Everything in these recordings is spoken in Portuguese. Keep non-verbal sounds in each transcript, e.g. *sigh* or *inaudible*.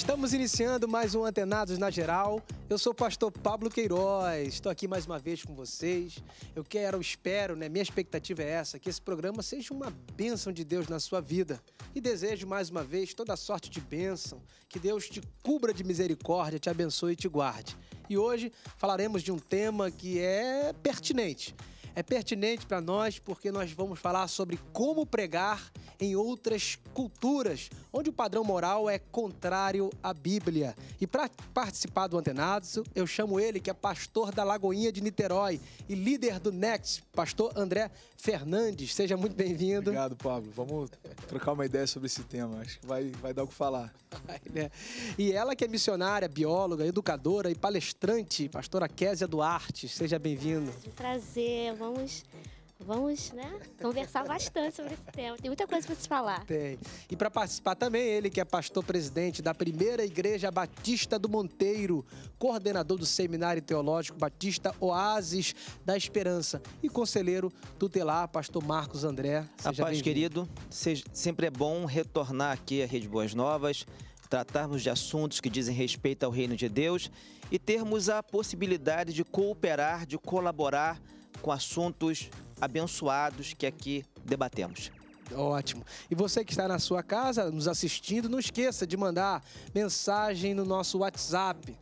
Estamos iniciando mais um Antenados na Geral. Eu sou o pastor Pablo Queiroz. Estou aqui mais uma vez com vocês. Eu quero, espero, né? Minha expectativa é essa, que esse programa seja uma bênção de Deus na sua vida. E desejo mais uma vez toda sorte de bênção, que Deus te cubra de misericórdia, te abençoe e te guarde. E hoje falaremos de um tema que é pertinente é pertinente para nós porque nós vamos falar sobre como pregar em outras culturas, onde o padrão moral é contrário à Bíblia. E para participar do Antenados, eu chamo ele, que é pastor da Lagoinha de Niterói e líder do Next, pastor André Fernandes. Seja muito bem-vindo. Obrigado, Pablo. Vamos trocar uma ideia sobre esse tema. Acho que vai, vai dar o que falar. né? E ela que é missionária, bióloga, educadora e palestrante, pastora Késia Duarte. Seja bem-vindo. Prazer. Vamos Vamos, né, conversar bastante sobre esse tema. Tem muita coisa para se falar. Tem. E para participar também ele, que é pastor presidente da Primeira Igreja Batista do Monteiro, coordenador do Seminário Teológico Batista Oásis da Esperança e conselheiro tutelar, pastor Marcos André. Seja Rapaz, querido, sempre é bom retornar aqui à Rede Boas Novas, tratarmos de assuntos que dizem respeito ao reino de Deus e termos a possibilidade de cooperar, de colaborar com assuntos abençoados que aqui debatemos. Ótimo. E você que está na sua casa nos assistindo, não esqueça de mandar mensagem no nosso WhatsApp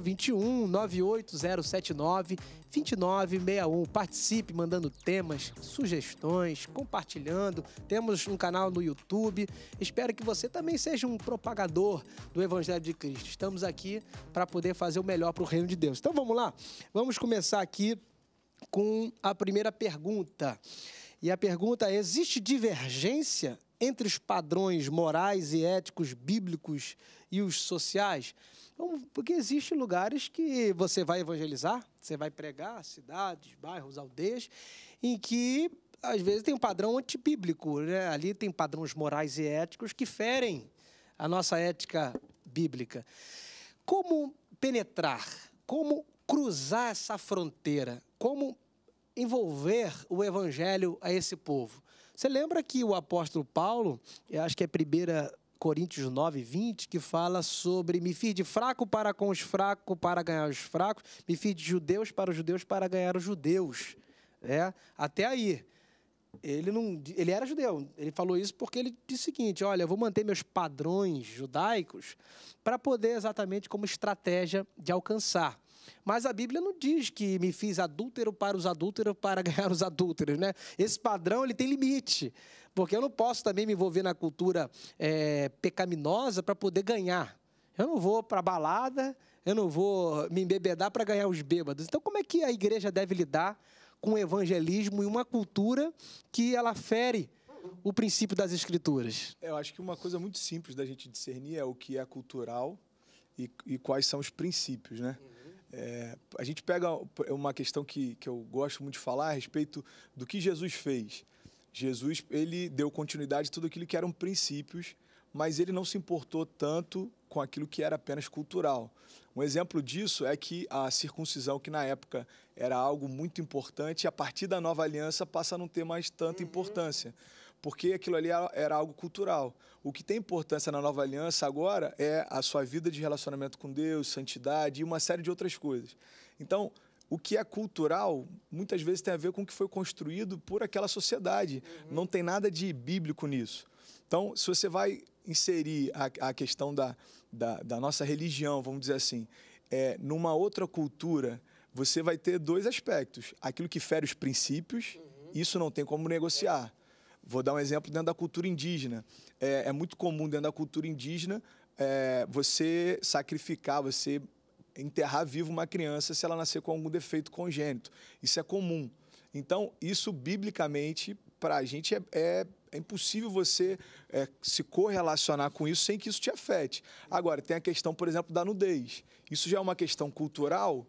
021 98079 2961. Participe mandando temas, sugestões, compartilhando. Temos um canal no YouTube. Espero que você também seja um propagador do Evangelho de Cristo. Estamos aqui para poder fazer o melhor para o reino de Deus. Então vamos lá? Vamos começar aqui com a primeira pergunta. E a pergunta é: existe divergência entre os padrões morais e éticos bíblicos e os sociais? Porque existem lugares que você vai evangelizar, você vai pregar, cidades, bairros, aldeias, em que às vezes tem um padrão antibíblico, né? ali tem padrões morais e éticos que ferem a nossa ética bíblica. Como penetrar? Como cruzar essa fronteira? Como envolver o evangelho a esse povo. Você lembra que o apóstolo Paulo, acho que é 1 Coríntios 9, 20, que fala sobre me fiz de fraco para com os fracos, para ganhar os fracos, me fiz de judeus para os judeus, para ganhar os judeus. É, até aí. Ele, não, ele era judeu, ele falou isso porque ele disse o seguinte: olha, eu vou manter meus padrões judaicos para poder exatamente como estratégia de alcançar. Mas a Bíblia não diz que me fiz adúltero para os adúlteros para *laughs* ganhar os adúlteros, né? Esse padrão ele tem limite, porque eu não posso também me envolver na cultura é, pecaminosa para poder ganhar. Eu não vou para balada, eu não vou me embebedar para ganhar os bêbados. Então, como é que a igreja deve lidar com o evangelismo e uma cultura que ela fere o princípio das escrituras? Eu acho que uma coisa muito simples da gente discernir é o que é cultural e, e quais são os princípios, né? É, a gente pega uma questão que, que eu gosto muito de falar a respeito do que Jesus fez. Jesus ele deu continuidade a tudo aquilo que eram princípios, mas ele não se importou tanto com aquilo que era apenas cultural. Um exemplo disso é que a circuncisão, que na época era algo muito importante, a partir da nova aliança passa a não ter mais tanta uhum. importância porque aquilo ali era algo cultural. O que tem importância na nova aliança agora é a sua vida de relacionamento com Deus, santidade e uma série de outras coisas. Então, o que é cultural muitas vezes tem a ver com o que foi construído por aquela sociedade. Uhum. Não tem nada de bíblico nisso. Então, se você vai inserir a, a questão da, da, da, nossa religião, vamos dizer assim, é, numa outra cultura, você vai ter dois aspectos: aquilo que fere os princípios, uhum. isso não tem como negociar. Vou dar um exemplo dentro da cultura indígena. É, é muito comum dentro da cultura indígena é, você sacrificar, você enterrar vivo uma criança se ela nascer com algum defeito congênito. Isso é comum. Então, isso biblicamente, para a gente, é, é, é, impossível você é, se correlacionar com isso sem que isso te afete. Agora, tem a questão, por exemplo, da nudez. Isso já é uma questão cultural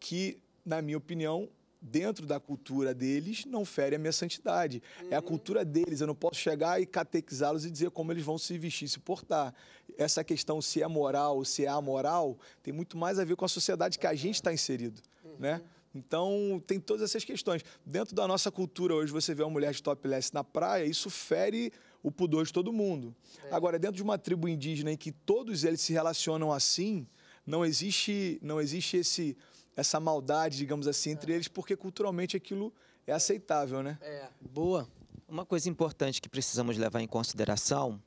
que, na minha opinião, dentro da cultura deles, não fere a minha santidade. Uhum. É a uhum. cultura deles, eu não posso chegar e catequizá-los e dizer como eles vão se vestir, se portar. Essa questão se é moral, se é amoral, tem muito mais a ver com a sociedade que a gente está inserido, uhum. né? Então, tem todas essas questões. Dentro da nossa cultura, hoje, você vê uma mulher de topless na praia, isso fere o pudor de todo mundo. É. Agora, dentro de uma tribo indígena em que todos eles se relacionam assim, não existe, não existe esse essa maldade, digamos assim, entre é. eles, porque culturalmente aquilo é aceitável, né? É. Boa. Uma coisa importante que precisamos levar em consideração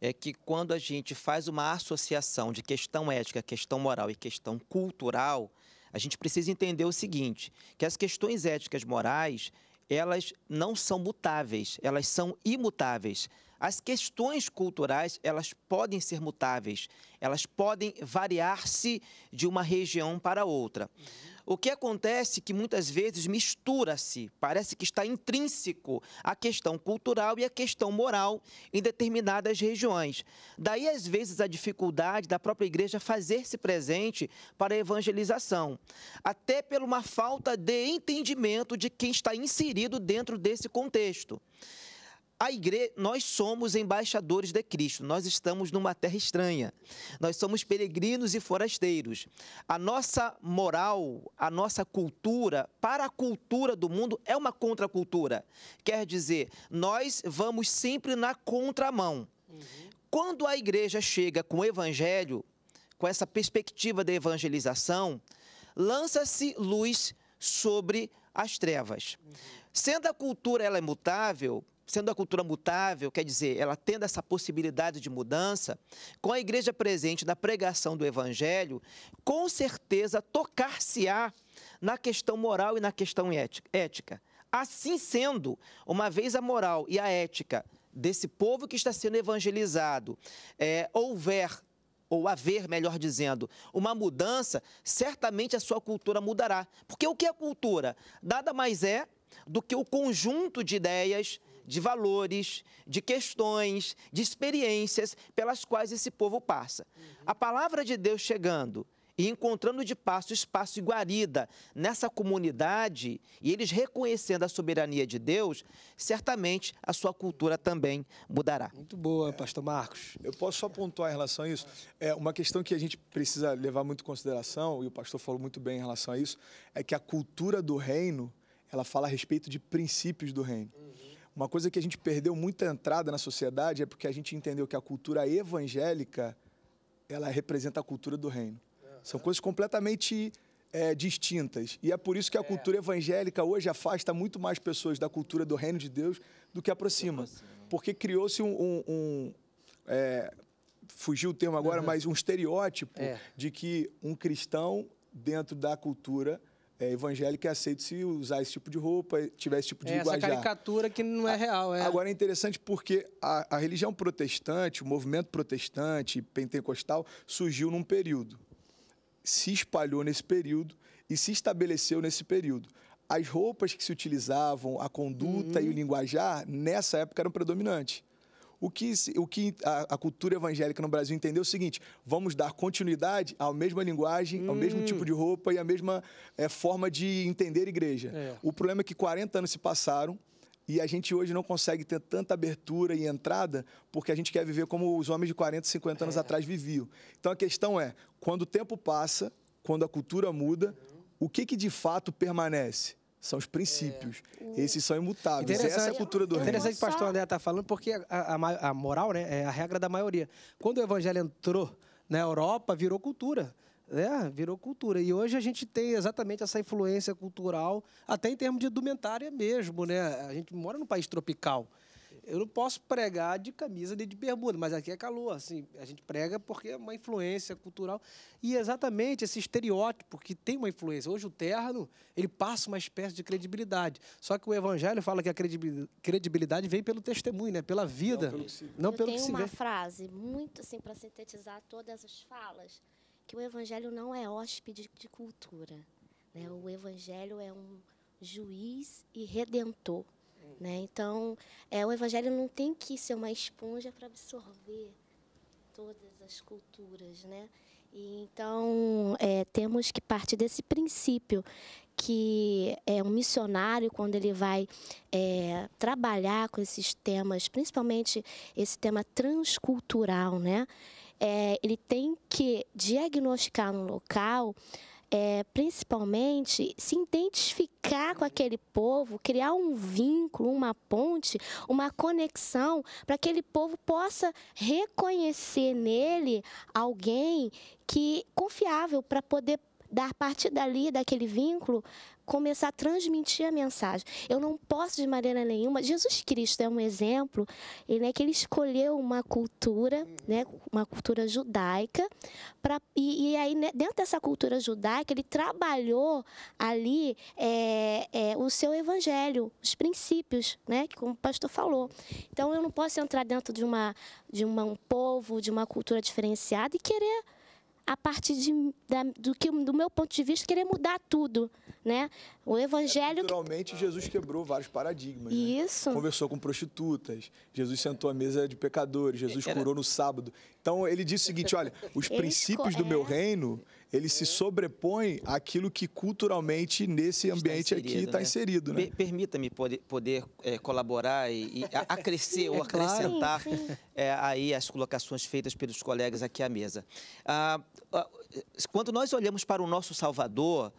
é que quando a gente faz uma associação de questão ética, questão moral e questão cultural, a gente precisa entender o seguinte, que as questões éticas morais, elas não são mutáveis, elas são imutáveis. As questões culturais, elas podem ser mutáveis, elas podem variar-se de uma região para outra. O que acontece é que muitas vezes mistura-se, parece que está intrínseco a questão cultural e a questão moral em determinadas regiões. Daí, às vezes, a dificuldade da própria igreja fazer-se presente para a evangelização, até por uma falta de entendimento de quem está inserido dentro desse contexto a igreja, nós somos embaixadores de Cristo, nós estamos numa terra estranha, nós somos peregrinos e forasteiros. A nossa moral, a nossa cultura, para a cultura do mundo, é uma contracultura. Quer dizer, nós vamos sempre na contramão. Uhum. Quando a igreja chega com o evangelho, com essa perspectiva da evangelização, lança-se luz sobre as trevas. Uhum. Sendo a cultura ela é mutável, sendo a cultura mutável, quer dizer, ela tendo essa possibilidade de mudança, com a igreja presente na pregação do evangelho, com certeza tocar-se-á na questão moral e na questão ética. Assim sendo, uma vez a moral e a ética desse povo que está sendo evangelizado é, houver ou haver, melhor dizendo, uma mudança, certamente a sua cultura mudará. Porque o que é cultura? Nada mais é do que o conjunto de ideias, de valores, de questões, de experiências pelas quais esse povo passa. Uhum. A palavra de Deus chegando e encontrando de passo espaço e guarida nessa comunidade e eles reconhecendo a soberania de Deus, certamente a sua cultura também mudará. Muito boa, é. pastor Marcos. Eu posso só pontuar em relação a isso? É uma questão que a gente precisa levar muito em consideração, e o pastor falou muito bem em relação a isso, é que a cultura do reino, ela fala a respeito de princípios do reino. Uhum. Uma coisa que a gente perdeu muita entrada na sociedade é porque a gente entendeu que a cultura evangélica ela representa a cultura do reino. Uhum. São coisas completamente é, distintas. E é por isso que a é. cultura evangélica hoje afasta muito mais pessoas da cultura do reino de Deus do que aproxima. Porque criou-se um. um, um é, fugiu o termo agora, uhum. mas um estereótipo é. de que um cristão dentro da cultura é, evangélico e é aceito se usar esse tipo de roupa, tiver esse tipo de é, linguajar. Essa caricatura que não é real, é. Agora é interessante porque a, a religião protestante, o movimento protestante pentecostal surgiu num período, se espalhou nesse período e se estabeleceu nesse período. As roupas que se utilizavam, a conduta uhum. e o uhum. linguajar, nessa época eram predominantes o que, o que a, a, cultura evangélica no Brasil entendeu é o seguinte: vamos dar continuidade à mesma linguagem, hum. ao mesmo tipo de hum. roupa e à mesma é, forma de entender igreja. É. O problema é que 40 anos se passaram. E a gente hoje não consegue ter tanta abertura e entrada porque a gente quer viver como os homens de 40, 50 anos é. atrás viviam. Então a questão é: quando o tempo passa, quando a cultura muda, o que, que de fato permanece? São os princípios. É. Uhum. Esses são imutáveis. Essa é a cultura do reino. Interessante que o pastor André está falando, porque a, a, a, moral né, é a regra da maioria. Quando o evangelho entrou na Europa, virou cultura. Né? Virou cultura. E hoje a gente tem exatamente essa influência cultural, até em termos de indumentária mesmo. Né? A gente mora num país tropical. Eu não posso pregar de camisa nem de bermuda, mas aqui é calor, assim, a gente prega porque é uma influência cultural. E é exatamente esse estereótipo que tem uma influência. Hoje o terno, ele passa uma espécie de credibilidade. Só que o evangelho fala que a credibilidade vem pelo testemunho, né? pela vida, não pelo que se, não pelo que se vê. Tem uma frase muito assim para sintetizar todas as falas, que o evangelho não é hóspede de cultura, né? O evangelho é um juiz e redentor né? Então, é, o Evangelho não tem que ser uma esponja para absorver todas as culturas. Né? E, então, é, temos que partir desse princípio que é um missionário quando ele vai é, trabalhar com esses temas, principalmente esse tema transcultural, né? É, ele tem que diagnosticar no local é, principalmente se identificar com aquele povo, criar um vínculo, uma ponte, uma conexão, para que aquele povo possa reconhecer nele alguém que é confiável para poder dar partir dali, daquele vínculo, começar a transmitir a mensagem. Eu não posso de maneira nenhuma. Jesus Cristo é um exemplo, ele é que ele escolheu uma cultura, né, uma cultura judaica, pra, e, e aí né, dentro dessa cultura judaica ele trabalhou ali é, é, o seu evangelho, os princípios, né, que como o pastor falou. Então eu não posso entrar dentro de uma de uma, um povo, de uma cultura diferenciada e querer a partir de, da, do que do meu ponto de vista querer mudar tudo, né? O evangelho Naturalmente, Jesus quebrou vários paradigmas. Né? Isso. Né? Conversou com prostitutas. Jesus sentou à mesa de pecadores. Jesus curou no sábado. Então ele disse o seguinte: olha, os ele princípios do meu é... reino ele se sobrepõe àquilo que culturalmente nesse ambiente aqui está né? inserido. Né? Permita-me poder, poder eh, é, colaborar e, e *laughs* acrescer ou é acrescentar É, aí as colocações feitas pelos colegas aqui à mesa. Ah, ah, quando nós olhamos para o nosso Salvador,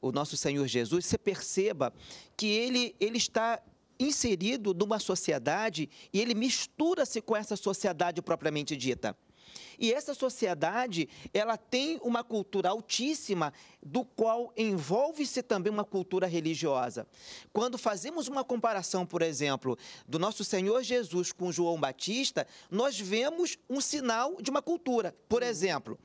o nosso Senhor Jesus, você perceba que ele, ele está inserido numa sociedade e ele mistura-se com essa sociedade propriamente dita. E essa sociedade, ela tem uma cultura altíssima, do qual envolve-se também uma cultura religiosa. Quando fazemos uma comparação, por exemplo, do nosso Senhor Jesus com João Batista, nós vemos um sinal de uma cultura. Por uhum. exemplo,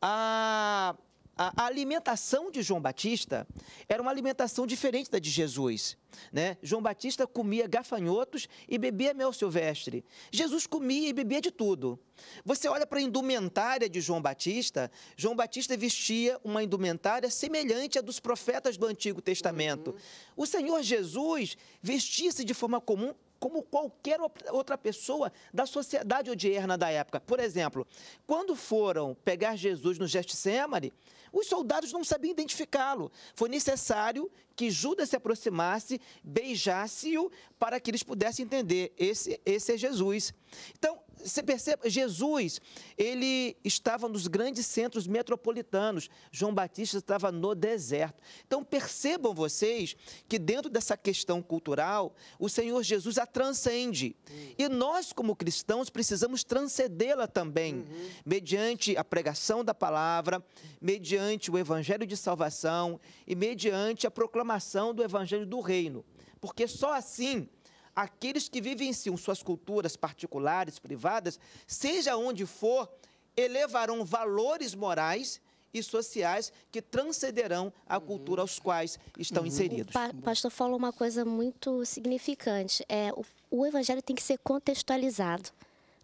a a, alimentação de João Batista era uma alimentação diferente da de Jesus. Né? João Batista comia gafanhotos e bebia mel silvestre. Jesus comia e bebia de tudo. Você olha para a indumentária de João Batista, João Batista vestia uma indumentária semelhante à dos profetas do Antigo Testamento. Uhum. O Senhor Jesus vestia-se de forma comum como qualquer outra pessoa da sociedade odierna da época. Por exemplo, quando foram pegar Jesus no Getsêmane, os soldados não sabiam identificá-lo. Foi necessário que Judas se aproximasse, beijasse-o, para que eles pudessem entender: esse, esse é Jesus. Então, você percebe, Jesus, ele estava nos grandes centros metropolitanos, João Batista estava no deserto. Então percebam vocês que dentro dessa questão cultural, o Senhor Jesus a transcende. E nós, como cristãos, precisamos transcendê-la também, uhum. mediante a pregação da palavra, mediante o evangelho de salvação e mediante a proclamação do evangelho do reino. Porque só assim aqueles que vivenciam suas culturas particulares, privadas, seja onde for, elevarão valores morais e sociais que transcenderão a uhum. cultura aos quais estão uhum. inseridos. O pa pastor falou uma coisa muito significante. É, o, o evangelho tem que ser contextualizado.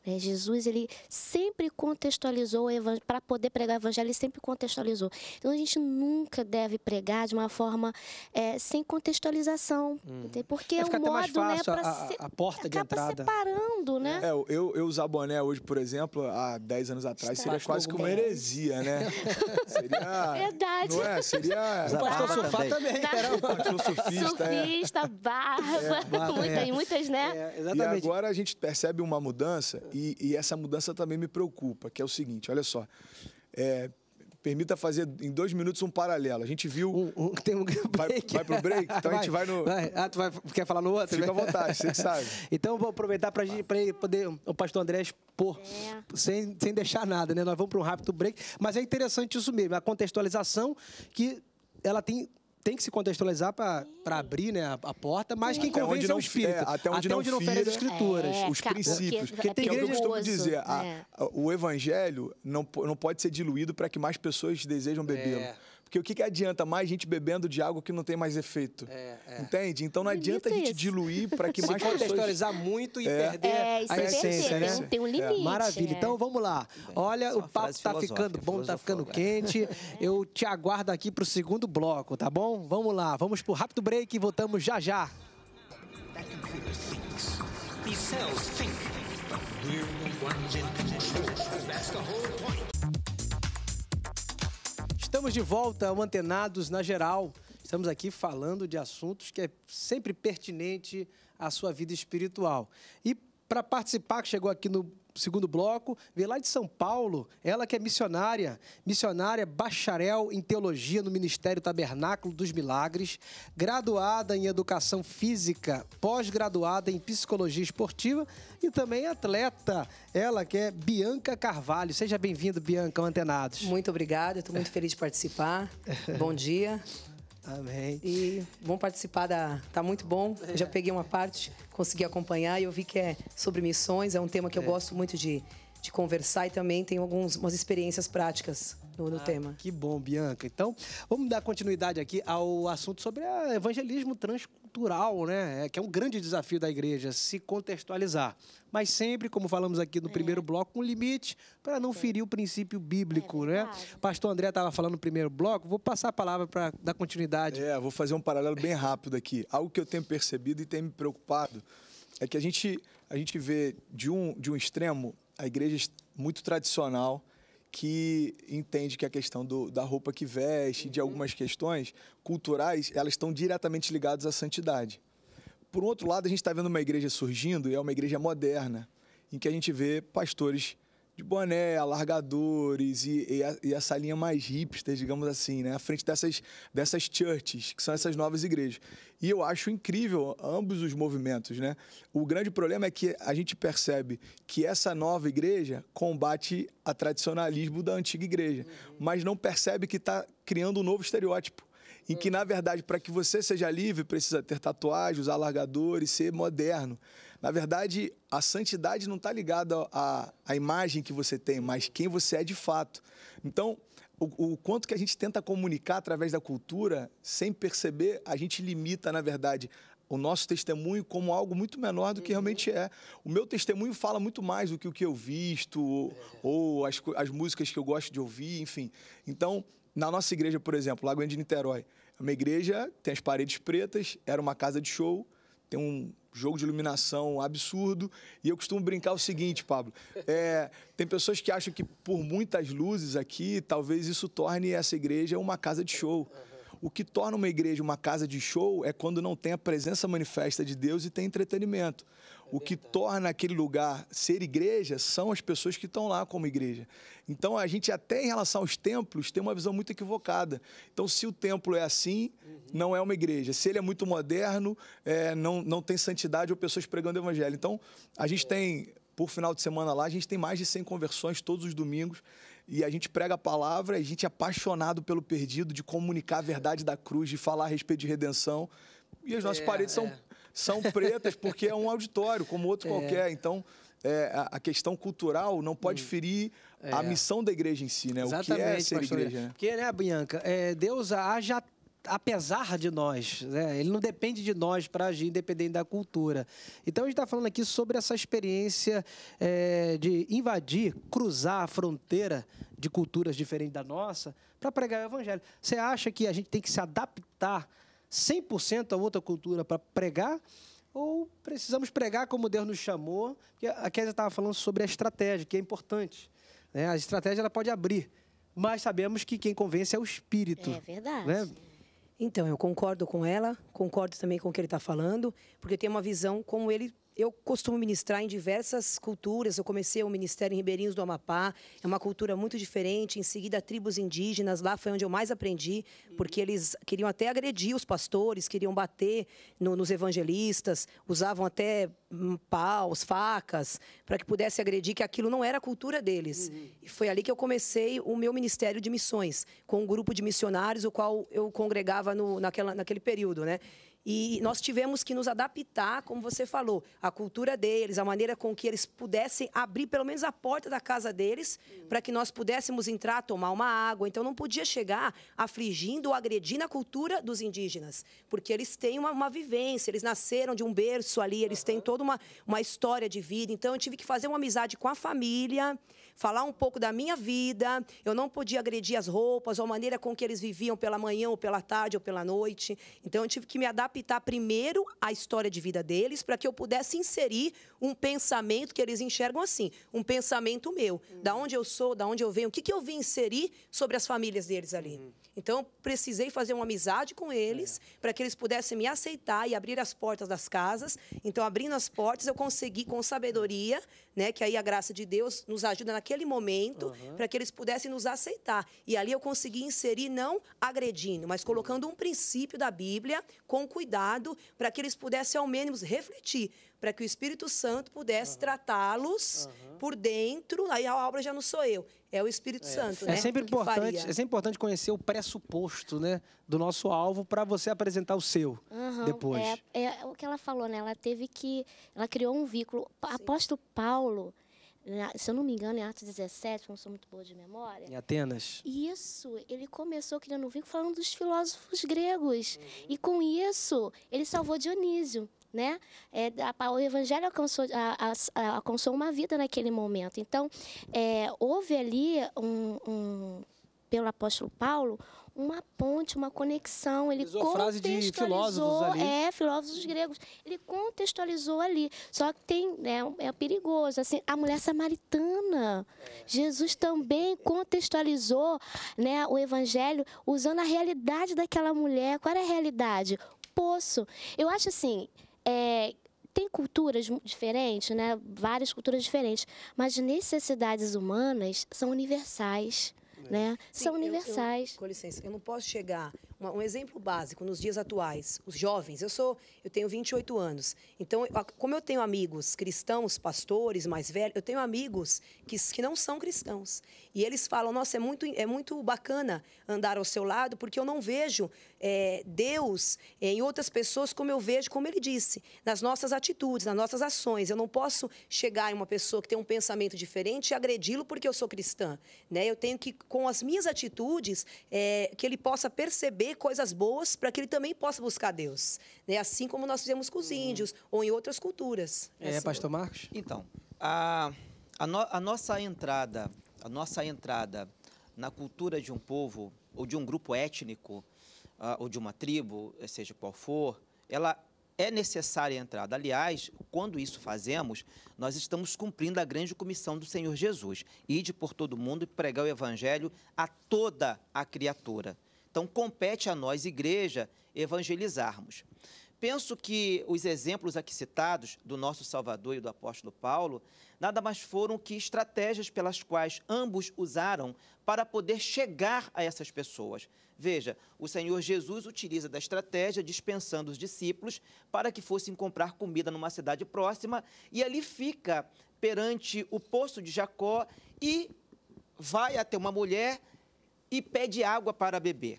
Né? Jesus ele sempre contextualizou para poder pregar o evangelho, ele sempre contextualizou. Então a gente nunca deve pregar de uma forma é, sem contextualização, hum. porque é um modo mais né, fácil, né, a, a, porta de entrada separando, né? É, eu, eu usar boné hoje, por exemplo, há 10 anos atrás Está seria quase que uma heresia, né? *laughs* seria Verdade. Não é, seria o pastor sofá também, também. era o pastor *laughs* sofista. É. sufista é. barba, *laughs* é. muitas, muitas, né? É, exatamente. E agora a gente percebe uma mudança e, e, essa mudança também me preocupa, que é o seguinte, olha só. É, permita fazer em dois minutos um paralelo. A gente viu. Um, um, *laughs* tem um break. Vai, vai pro break? Então vai, a gente *laughs* vai no. Vai. Ah, tu vai, quer falar no outro? Fica à vontade, você que sabe. *laughs* então vou aproveitar para ele poder. O pastor André expor, é. sem, sem deixar nada, né? Nós vamos para um rápido break. Mas é interessante isso mesmo, a contextualização que ela tem tem que se contextualizar para abrir né, a, a porta, mas Sim. quem convence é o espírito. É, até onde até não, onde não fere as escrituras. É, os princípios. É porque, é que é o que eu costumo dizer. Né? a, o evangelho não, não pode ser diluído para que mais pessoas desejam bebê-lo. É. Porque o que, que adianta mais gente bebendo de água que não tem mais efeito? É, é. Entende? Então não Bonito adianta a gente diluir para que *laughs* Se mais pessoas... contextualizar muito e é. perder é, a é essência, né? né? Tem um é. limite. Né? Maravilha. Então vamos lá. Olha, o papo tá ficando bom, tá ficando quente. É. Eu te aguardo aqui pro segundo bloco, tá bom? Vamos lá, vamos pro rápido break e voltamos já já. That Estamos de volta ao Antenados na Geral. Estamos aqui falando de assuntos que é sempre pertinente à sua vida espiritual. E para participar, que chegou aqui no segundo bloco, veio lá de São Paulo, ela que é missionária, missionária bacharel em teologia no Ministério Tabernáculo dos Milagres, graduada em educação física, pós-graduada em psicologia esportiva e também atleta. Ela que é Bianca Carvalho. Seja bem-vindo, Bianca, Antenados. Muito obrigada, estou muito feliz de participar. *laughs* Bom dia. Amém. E vão participar da. Tá muito bom. Eu já peguei uma parte, consegui acompanhar e eu vi que é sobre missões. É um tema que eu é. gosto muito de, de conversar e também tenho algumas experiências práticas no, no ah, tema. Que bom, Bianca. Então, vamos dar continuidade aqui ao assunto sobre evangelismo transcultural, né? É, que é um grande desafio da igreja, se contextualizar. Mas sempre, como falamos aqui no é. primeiro bloco, um limite para não Sim. ferir o princípio bíblico, é né? Pastor André estava falando no primeiro bloco, vou passar a palavra para dar continuidade. É, vou fazer um paralelo bem rápido aqui. Algo que eu tenho percebido e tem me preocupado é que a gente, a gente vê de um, de um extremo a igreja muito tradicional, que entende que a questão do, da roupa que veste, uhum. de algumas questões culturais, elas estão diretamente ligadas à santidade. Por outro lado, a gente está vendo uma igreja surgindo, e é uma igreja moderna, em que a gente vê pastores de boné, alargadores e, e, e, essa linha mais hipster, digamos assim, né? À frente dessas, dessas churches, que são essas novas igrejas. E eu acho incrível ambos os movimentos, né? O grande problema é que a gente percebe que essa nova igreja combate a tradicionalismo da antiga igreja, uhum. mas não percebe que está criando um novo estereótipo em que, uhum. na verdade, para que você seja livre, precisa ter tatuagens, alargadores, ser moderno. Na verdade, a santidade não está ligada à, à imagem que você tem, mas quem você é de fato. Então, o, o, quanto que a gente tenta comunicar através da cultura, sem perceber, a gente limita, na verdade, o nosso testemunho como algo muito menor do que uhum. realmente é. O meu testemunho fala muito mais do que o que eu visto, ou, é. ou as, as músicas que eu gosto de ouvir, enfim. Então, na nossa igreja, por exemplo, Lagoa de Niterói, é uma igreja, tem as paredes pretas, era uma casa de show, tem um jogo de iluminação absurdo. E eu costumo brincar o seguinte, Pablo. É, tem pessoas que acham que por muitas luzes aqui, talvez isso torne essa igreja uma casa de show. O que torna uma igreja uma casa de show é quando não tem a presença manifesta de Deus e tem entretenimento o que torna aquele lugar ser igreja são as pessoas que estão lá como igreja. Então a gente até em relação aos templos tem uma visão muito equivocada. Então se o templo é assim, não é uma igreja. Se ele é muito moderno, é, não, não tem santidade ou pessoas pregando o evangelho. Então a gente tem por final de semana lá a gente tem mais de 100 conversões todos os domingos e a gente prega a palavra, a gente é apaixonado pelo perdido, de comunicar a verdade da cruz, de falar a respeito de redenção. E as nossas é, paredes é. são são pretas porque é um auditório, como outro é. qualquer. Então, é, a, questão cultural não pode hum. ferir é. a missão da igreja em si, né? Exatamente, o que é ser pastor, igreja, né? Porque, né, Bianca, é, Deus haja apesar de nós, né? ele não depende de nós para agir, independente da cultura. Então a gente está falando aqui sobre essa experiência é, de invadir, cruzar a fronteira de culturas diferentes da nossa para pregar o evangelho. Você acha que a gente tem que se adaptar 100% a outra cultura para pregar? Ou precisamos pregar como Deus nos chamou? Porque a Kézia estava falando sobre a estratégia, que é importante. Né? A estratégia ela pode abrir, mas sabemos que quem convence é o Espírito. É verdade. Né? Então, eu concordo com ela, concordo também com o que ele está falando, porque tem uma visão como ele eu costumo ministrar em diversas culturas. Eu comecei o ministério em Ribeirinhos do Amapá, é uma cultura muito diferente. Em seguida, tribos indígenas, lá foi onde eu mais aprendi, porque eles queriam até agredir os pastores, queriam bater no, nos evangelistas, usavam até hum, paus, facas, para que pudesse agredir, que aquilo não era a cultura deles. Uhum. E foi ali que eu comecei o meu ministério de missões, com um grupo de missionários, o qual eu congregava no, naquela, naquele período, né? E nós tivemos que nos adaptar, como você falou, à cultura deles, à maneira com que eles pudessem abrir pelo menos a porta da casa deles para que nós pudéssemos entrar, tomar uma água. Então não podia chegar afligindo ou agredindo a cultura dos indígenas, porque eles têm uma, uma vivência, eles nasceram de um berço ali, eles uhum. têm toda uma, uma história de vida. Então eu tive que fazer uma amizade com a família falar um pouco da minha vida. Eu não podia agredir as roupas ou a maneira com que eles viviam pela manhã ou pela tarde ou pela noite. Então eu tive que me adaptar primeiro à história de vida deles para que eu pudesse inserir um pensamento que eles enxergam assim, um pensamento meu, uhum. da hum. onde eu sou, da onde eu venho, o que, que eu vim inserir sobre as famílias deles ali. Uhum. Então precisei fazer uma amizade com eles é. para que eles pudessem me aceitar e abrir as portas das casas. Então abrindo as portas eu consegui com sabedoria, né, que aí a graça de Deus nos ajuda na naquele momento, uhum. para que eles pudessem nos aceitar. E ali eu consegui inserir, não agredindo, mas colocando um princípio da Bíblia com cuidado, para que eles pudessem ao menos refletir, para que o Espírito Santo pudesse uhum. tratá-los uhum. por dentro. Aí a obra já não sou eu, é o Espírito é. Santo. É né? É sempre importante, é sempre importante conhecer o pressuposto, né, do nosso alvo para você apresentar o seu uhum, depois. É, é, o que ela falou, né? Ela teve que, ela criou um vínculo. Apóstolo Paulo se eu não me engano, em Atos 17, não sou muito boa de memória. Em Atenas? Isso, ele começou criando um vínculo falando dos filósofos gregos. Uhum. E com isso, ele salvou Dionísio. Né? É, a, o evangelho alcançou, a, a, alcançou uma vida naquele momento. Então, é, houve ali, um, um, pelo apóstolo Paulo, uma ponte, uma conexão. Ele Usou contextualizou, filósofos ali. é filósofos gregos. Ele contextualizou ali. Só que tem é, é perigoso. Assim, a mulher samaritana, Jesus também contextualizou, né, o evangelho usando a realidade daquela mulher. Qual era a realidade? Poço. Eu acho assim. É, tem culturas diferentes, né? Várias culturas diferentes, mas necessidades humanas são universais né? Sim, são universais. Eu, eu, com licença, eu não posso chegar um exemplo básico nos dias atuais, os jovens, eu sou, eu tenho 28 anos. Então, como eu tenho amigos cristãos, pastores, mais velhos, eu tenho amigos que, que não são cristãos. E eles falam: "Nossa, é muito é muito bacana andar ao seu lado, porque eu não vejo é, Deus eh, em outras pessoas como eu vejo, como ele disse, nas nossas atitudes, nas nossas ações. Eu não posso chegar em uma pessoa que tem um pensamento diferente e agredi-lo porque eu sou cristã, né? Eu tenho que com as minhas atitudes é, que ele possa perceber coisas boas para que ele também possa buscar Deus. Né? Assim como nós fizemos com os hum. índios ou em outras culturas. É, assim. pastor Marcos? Então, a, a, no, a nossa entrada, a nossa entrada na cultura de um povo ou de um grupo étnico uh, ou de uma tribo, eh, seja qual for, ela é necessária a entrada. Aliás, quando isso fazemos, nós estamos cumprindo a grande comissão do Senhor Jesus: ide por todo mundo e pregar o evangelho a toda a criatura. Então, compete a nós, igreja, evangelizarmos. Penso que os exemplos aqui citados do nosso Salvador e do apóstolo Paulo nada mais foram que estratégias pelas quais ambos usaram para poder chegar a essas pessoas. Veja, o Senhor Jesus utiliza da estratégia dispensando os discípulos para que fossem comprar comida numa cidade próxima e ali fica perante o poço de Jacó e vai até uma mulher e pede água para beber.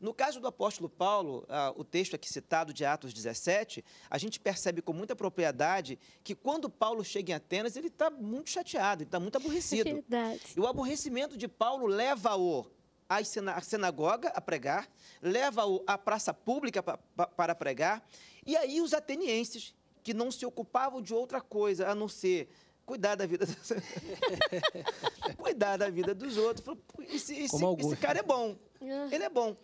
No caso do apóstolo Paulo, ah, o texto aqui citado de Atos 17, a gente percebe com muita propriedade que quando Paulo chega em Atenas, ele está muito chateado, ele está muito aborrecido. *laughs* É verdade. E o aborrecimento de Paulo leva-o à sinagoga a pregar, leva-o à praça pública para pregar, e aí os atenienses, que não se ocupavam de outra coisa a não ser cuidar da vida dos *laughs* cuidar da vida dos outros. Falou, esse, esse, esse, cara é bom. Ah, ele é bom.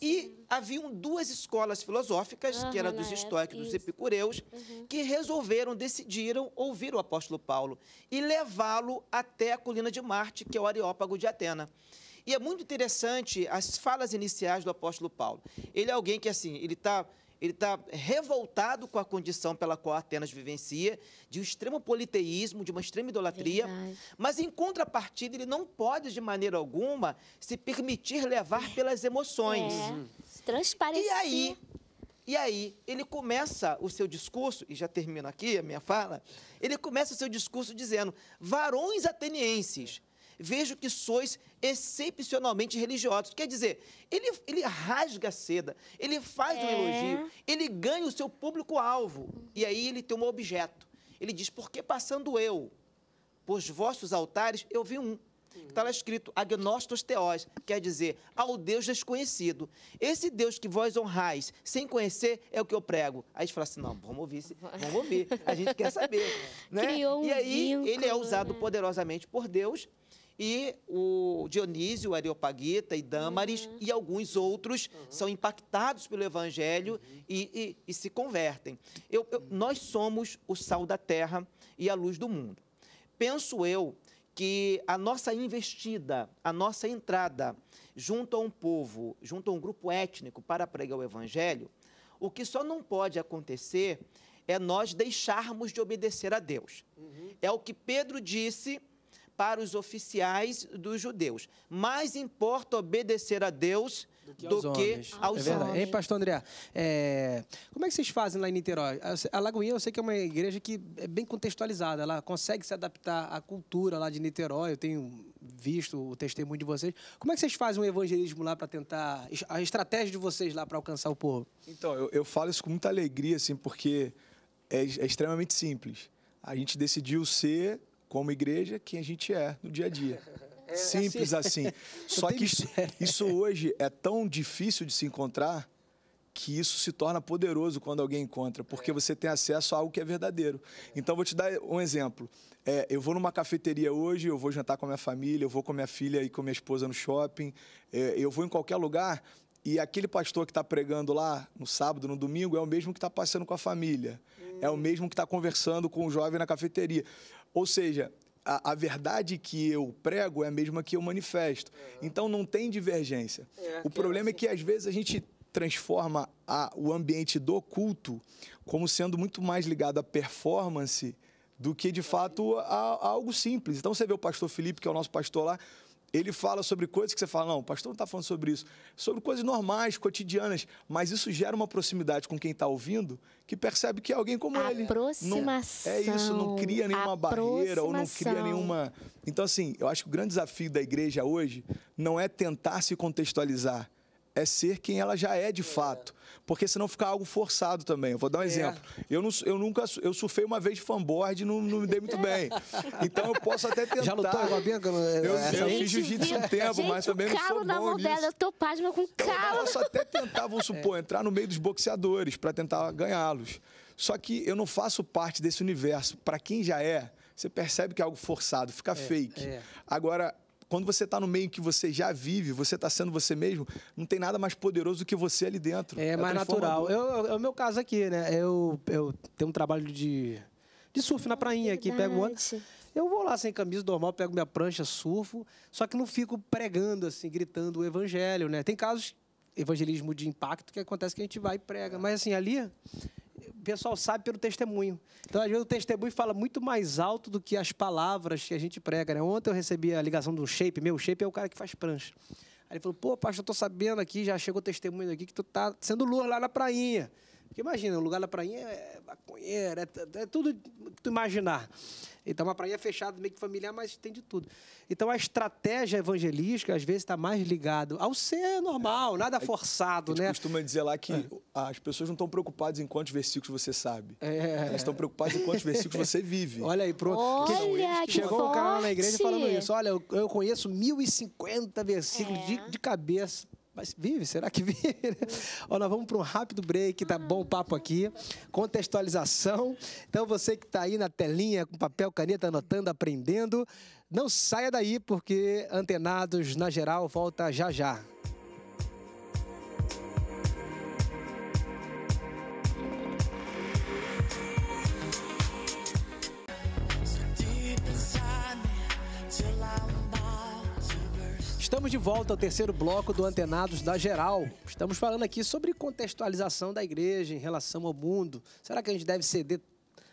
E né? haviam duas escolas filosóficas, uhum, que eram dos estoicos e dos epicureus, uhum. que resolveram, decidiram ouvir o apóstolo Paulo e levá-lo até a colina de Marte, que é o Areópago de Atena. E é muito interessante as falas iniciais do apóstolo Paulo. Ele é alguém que, assim, ele está ele está revoltado com a condição pela qual Atenas vivencia, de um extremo politeísmo, de uma extrema idolatria, Verdade. mas em contrapartida ele não pode de maneira alguma se permitir levar é. pelas emoções. É, uhum. transparecer. E aí, e aí ele começa o seu discurso, e já termino aqui a minha fala, ele começa o seu discurso dizendo: varões atenienses, vejo que sois excepcionalmente religiosos. Quer dizer, ele, ele rasga a seda, ele faz é. um elogio, ele ganha o seu público-alvo. E aí ele tem um objeto. Ele diz, porque passando eu por vossos altares, eu vi um. Está lá escrito, agnostos teós, quer dizer, ao Deus desconhecido. Esse Deus que vós honrais sem conhecer é o que eu prego. Aí eles falam assim, não, vamos ouvir, vamos ouvir, a gente quer saber. *laughs* né? Criou um e aí vínculo, ele é usado né? poderosamente por Deus e o Dionísio, o Areopagita e Dâmaris uhum. e alguns outros uhum. são impactados pelo Evangelho uhum. e, e, e, se convertem. Eu, eu, nós somos o sal da terra e a luz do mundo. Penso eu que a nossa investida, a nossa entrada junto a um povo, junto a um grupo étnico para pregar o Evangelho, o que só não pode acontecer é nós deixarmos de obedecer a Deus. Uhum. É o que Pedro disse para os oficiais dos judeus. Mais importa obedecer a Deus do que aos do homens. Que aos é Homens. Hein, pastor André? É... Como é que vocês fazem lá em Niterói? A Lagoinha, eu sei que é uma igreja que é bem contextualizada, ela consegue se adaptar à cultura lá de Niterói. Eu tenho visto o testemunho de vocês. Como é que vocês fazem um evangelismo lá para tentar. a estratégia de vocês lá para alcançar o povo? Então, eu, eu, falo isso com muita alegria, assim, porque é, é extremamente simples. A gente decidiu ser como igreja quem a gente é no dia a dia. *laughs* É Simples assim. assim. *laughs* Só que isso, isso hoje é tão difícil de se encontrar que isso se torna poderoso quando alguém encontra, porque é. você tem acesso a algo que é verdadeiro. É. Então, vou te dar um exemplo. É, eu vou numa cafeteria hoje, eu vou jantar com a minha família, eu vou com a minha filha e com a minha esposa no shopping, é, eu vou em qualquer lugar e aquele pastor que está pregando lá no sábado, no domingo, é o mesmo que está passando com a família, é o hum. mesmo que está conversando com o jovem na cafeteria. Ou seja, a, a, verdade que eu prego é a mesma que eu manifesto. Uhum. Então não tem divergência. É, o é problema é assim. que às vezes a gente transforma a, o ambiente do culto como sendo muito mais ligado à performance do que de é. fato a, a algo simples. Então você vê o pastor Felipe, que é o nosso pastor lá, ele fala sobre coisas que você fala, não, o pastor não está falando sobre isso. Sobre coisas normais, cotidianas. Mas isso gera uma proximidade com quem está ouvindo, que percebe que é alguém como ele. Aproximação. É isso, não cria nenhuma barreira ou não cria nenhuma. Então, assim, eu acho que o grande desafio da igreja hoje não é tentar se contextualizar é ser quem ela já é de é. fato. Porque senão fica algo forçado também. Eu vou dar um é. exemplo. Eu, não, eu nunca eu surfei uma vez de fanboard e não, não me dei muito bem. *laughs* Então eu posso até tentar. Já lutou com a Bianca? Eu, eu é, fiz jiu-jitsu um tempo, gente, mas também não sou bom nisso. na mão dela, é então eu tô pasma com calo. Eu posso até tentar, vamos *laughs* supor, é. entrar no meio dos boxeadores para tentar ganhá-los. Só que eu não faço parte desse universo. Para quem já é, você percebe que é algo forçado, fica é, fake. Agora, quando você está no meio que você já vive, você está sendo você mesmo, não tem nada mais poderoso do que você ali dentro. É, é mais natural. Eu, é o meu caso aqui, né? Eu, eu tenho um trabalho de, de surf na ah, prainha aqui, pego o Eu vou lá sem camisa normal, pego minha prancha, surfo, só que não fico pregando, assim, gritando o evangelho, né? Tem casos, evangelismo de impacto, que acontece que a gente vai e prega. Mas assim, ali pessoal sabe pelo testemunho. Então, às vezes, o testemunho fala muito mais alto do que as palavras que a gente prega. Né? Ontem eu recebi a ligação do Shape. Meu, o Shape é o cara que faz prancha. Aí ele falou, pô, pastor, eu tô sabendo aqui, já chegou testemunho aqui que tu tá sendo luz lá na prainha. Porque imagina, o lugar da prainha é maconheira, é, é tudo tu imaginar. Então, a praia é fechada, meio que familiar, mas tem de tudo. Então, a estratégia evangelística, às vezes, está mais ligado ao ser normal, é, nada é forçado, né? costuma dizer lá que é. as pessoas não estão preocupadas em quantos versículos você sabe. É. Elas estão preocupadas em quantos versículos você vive. Olha aí, pronto. Olha, que então, Chegou forte. um cara na igreja falando isso. Olha, eu, conheço 1.050 versículos é. de, de cabeça. Mas vive? Será que *laughs* vive? Olha, né? nós vamos para um rápido break, tá bom o papo aqui. Contextualização. Então, você que está aí na telinha, com papel, caneta, anotando, aprendendo, não saia daí, porque Antenados, na geral, volta já já. Estamos de volta ao terceiro bloco do Antenados da Geral. Estamos falando aqui sobre contextualização da igreja em relação ao mundo. Será que a gente deve ceder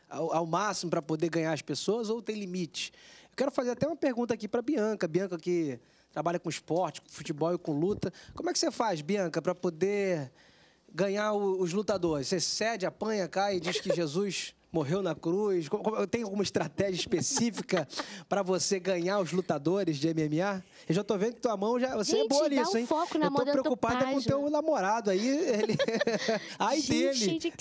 ao, ao máximo para poder ganhar as pessoas ou tem limite? Eu quero fazer até uma pergunta aqui para Bianca. Bianca que trabalha com esporte, com futebol e com luta. Como é que você faz, Bianca, para poder ganhar os lutadores? Você cede, apanha, cai e diz que Jesus morreu na cruz? Tem alguma estratégia específica *laughs* para você ganhar os lutadores de MMA? Eu já tô vendo que tua mão já. Você é gente, é boa nisso, um hein? Foco na eu tô preocupada com o teu namorado aí. Ele... *laughs* *laughs* Ai gente, dele. Cheio de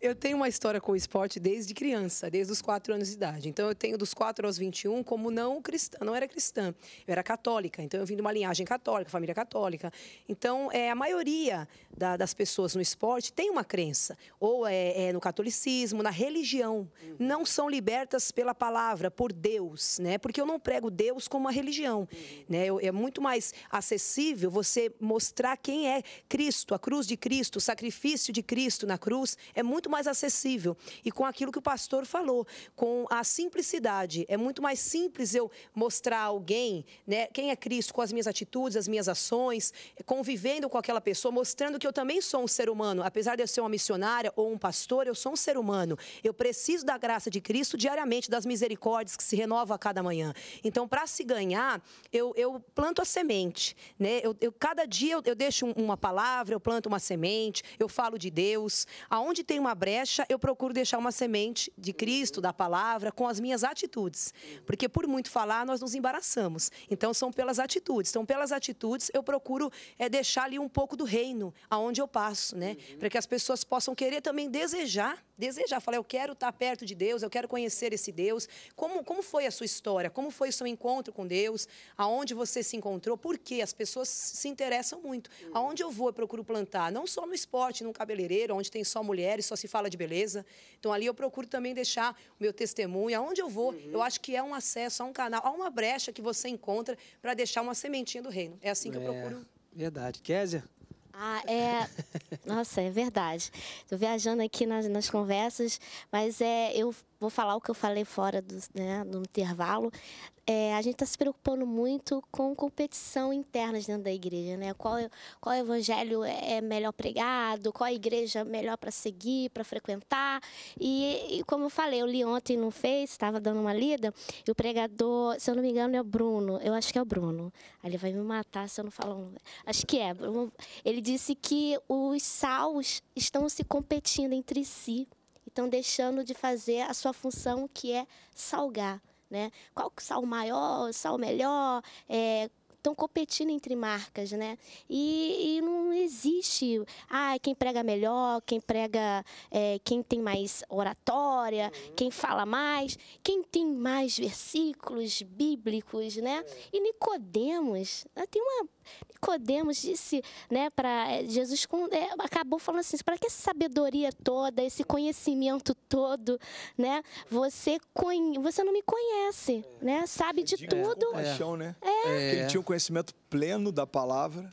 eu tenho uma história com o esporte desde criança, desde os quatro anos de idade. Então, eu tenho dos quatro aos 21 como não cristã, não era cristã. Eu era católica, então eu vim de uma linhagem católica, família católica. Então, é, a maioria da, das pessoas no esporte tem uma crença, ou é, é no catolicismo, na religião. Uhum. Não são libertas pela palavra, por Deus, né? Porque eu não prego Deus como uma religião, uhum. né? Eu, é muito mais acessível você mostrar quem é Cristo, a cruz de Cristo, o sacrifício de Cristo na cruz. É muito muito mais acessível. E com aquilo que o pastor falou, com a simplicidade. É muito mais simples eu mostrar a alguém né, quem é Cristo com as minhas atitudes, as minhas ações, convivendo com aquela pessoa, mostrando que eu também sou um ser humano. Apesar de eu ser uma missionária ou um pastor, eu sou um ser humano. Eu preciso da graça de Cristo diariamente, das misericórdias que se renovam a cada manhã. Então, para se ganhar, eu, eu planto a semente. Né? Eu, eu cada dia eu, eu deixo uma palavra, eu planto uma semente, eu falo de Deus. Aonde tem uma brecha, eu procuro deixar uma semente de Cristo, da palavra, com as minhas atitudes. Porque por muito falar, nós nos embaraçamos. Então, são pelas atitudes. Então, pelas atitudes, eu procuro é, deixar ali um pouco do reino, aonde eu passo, né? Uhum. Para que as pessoas possam querer também desejar, desejar, falar, eu quero estar perto de Deus, eu quero conhecer esse Deus. Como, como foi a sua história? Como foi o seu encontro com Deus? Aonde você se encontrou? Por quê? As pessoas se interessam muito. Aonde eu vou, eu procuro plantar. Não só no esporte, no cabeleireiro, onde tem só mulheres, só se fala de beleza. Então ali eu procuro também deixar o meu testemunho, aonde eu vou, uhum. eu acho que é um acesso a um canal, a uma brecha que você encontra para deixar uma sementinha do reino. É assim que é, eu procuro. Verdade. Kézia? Ah, é. *laughs* Nossa, é verdade. Estou viajando aqui nas, nas conversas, mas é, eu vou falar o que eu falei fora do, né, do intervalo. É, a gente está se preocupando muito com competição interna dentro da igreja, né? Qual, qual evangelho é, é melhor pregado, qual igreja é melhor para seguir, para frequentar. E, e, como eu falei, eu li ontem no Face, estava dando uma lida, e o pregador, se eu não me engano, é o Bruno. Eu acho que é o Bruno. Ele vai me matar se eu não falar um Acho que é. Ele disse que os salvos estão se competindo entre si estão deixando de fazer a sua função, que é salgar. Né? Qual é sal maior, sal melhor, é, estão competindo entre marcas, né? E, e, não existe, ah, quem prega melhor, quem prega, é, quem tem mais oratória, uhum. quem fala mais, quem tem mais versículos bíblicos, né? Uhum. E Nicodemos, né, tem uma Nicodemos disse, né, para eh, Jesus eh, acabou falando assim: para que essa sabedoria toda, esse conhecimento todo, né? Você conhe, você não me conhece, é, né? Sabe é de tudo. Compaixão, né? É. é. Ele tinha um conhecimento pleno da palavra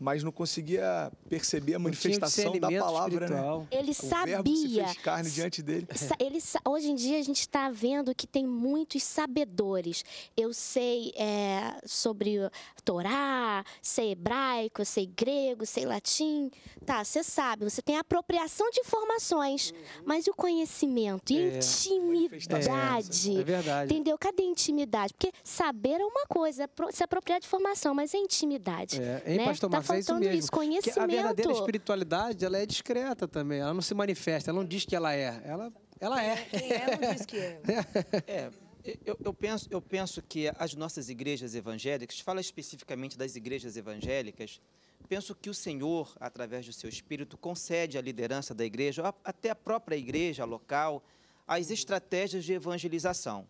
mas não conseguia perceber a manifestação da palavra. Né? Ele o sabia. fez carne diante dele. Ele, hoje em dia a gente está vendo que tem muitos sabedores. Eu sei é, sobre Torá, sei hebraico, sei grego, sei latim. Tá, você sabe, você tem apropriação de informações, uhum. mas o conhecimento, é. intimidade. É. é verdade. Entendeu? Cadê intimidade? Porque saber é uma coisa, é se apropriar de informação, mas é intimidade. É. Hein, né? pastor tá faltando é isso, isso, conhecimento. a verdadeira espiritualidade, ela é discreta também. Ela não se manifesta, ela não diz que ela é. Ela, ela é. é. Quem é, não diz que é. *laughs* é. Eu, eu, penso, eu penso que as nossas igrejas evangélicas, fala especificamente das igrejas evangélicas, penso que o Senhor, através do seu Espírito, concede à liderança da igreja, até à própria igreja local, as estratégias de evangelização.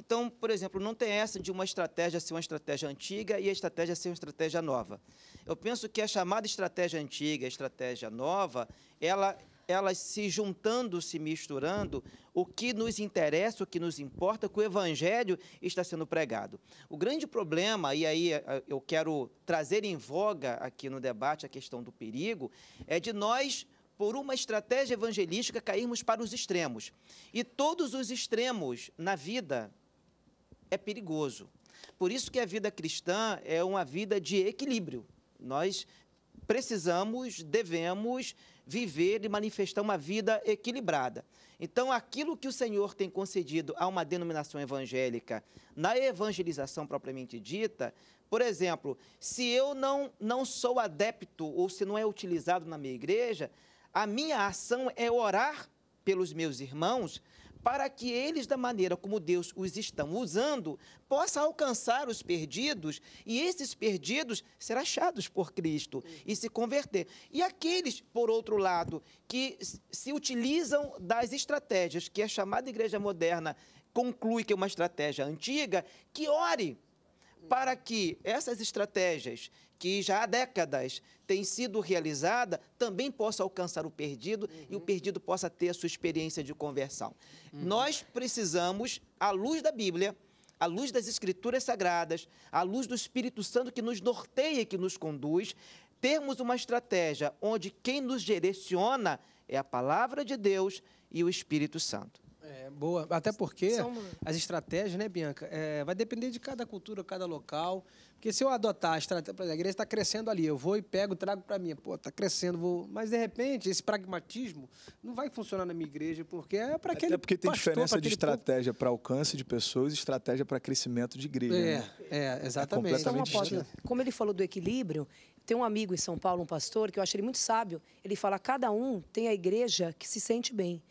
Então, por exemplo, não tem essa de uma estratégia ser uma estratégia antiga e a estratégia ser uma estratégia nova. Eu penso que a chamada estratégia antiga, a estratégia nova, ela, elas se juntando, se misturando, o que nos interessa, o que nos importa, que o evangelho está sendo pregado. O grande problema, e aí eh, eu quero trazer em voga aqui no debate a questão do perigo, é de nós por uma estratégia evangelística cairmos para os extremos. E todos os extremos na vida é perigoso. Por isso que a vida cristã é uma vida de equilíbrio. Nós precisamos, devemos viver e manifestar uma vida equilibrada. Então, aquilo que o Senhor tem concedido a uma denominação evangélica na evangelização propriamente dita, por exemplo, se eu não, não sou adepto ou se não é utilizado na minha igreja, a minha ação é orar pelos meus irmãos para que eles, da maneira como Deus os estão usando, possa alcançar os perdidos e esses perdidos ser achados por Cristo e se converter. E aqueles, por outro lado, que se utilizam das estratégias que a chamada igreja moderna conclui que é uma estratégia antiga, que ore para que essas estratégias que já há décadas tem sido realizada, também possa alcançar o perdido uhum. e o uhum. perdido possa ter a sua experiência de conversão. Uhum. Nós precisamos, à luz da Bíblia, à luz das Escrituras Sagradas, à luz do Espírito Santo que nos norteia e que nos conduz, termos uma estratégia onde quem nos direciona é a palavra de Deus e o Espírito Santo. É, boa. Até porque as estratégias, né, Bianca? É, vai depender de cada cultura, cada local. Porque se eu adotar a estratégia, a igreja está crescendo ali, eu vou e pego, trago para mim. Pô, está crescendo, vou. Mas, de repente, esse pragmatismo não vai funcionar na minha igreja, porque é para aquele. Até porque tem pastor, diferença de estratégia para alcance de pessoas e estratégia para crescimento de igreja. É, né? é, é exatamente. É completamente então, distinto. Como ele falou do equilíbrio, tem um amigo em São Paulo, um pastor, que eu acho ele muito sábio. Ele fala: cada um tem a igreja que se sente bem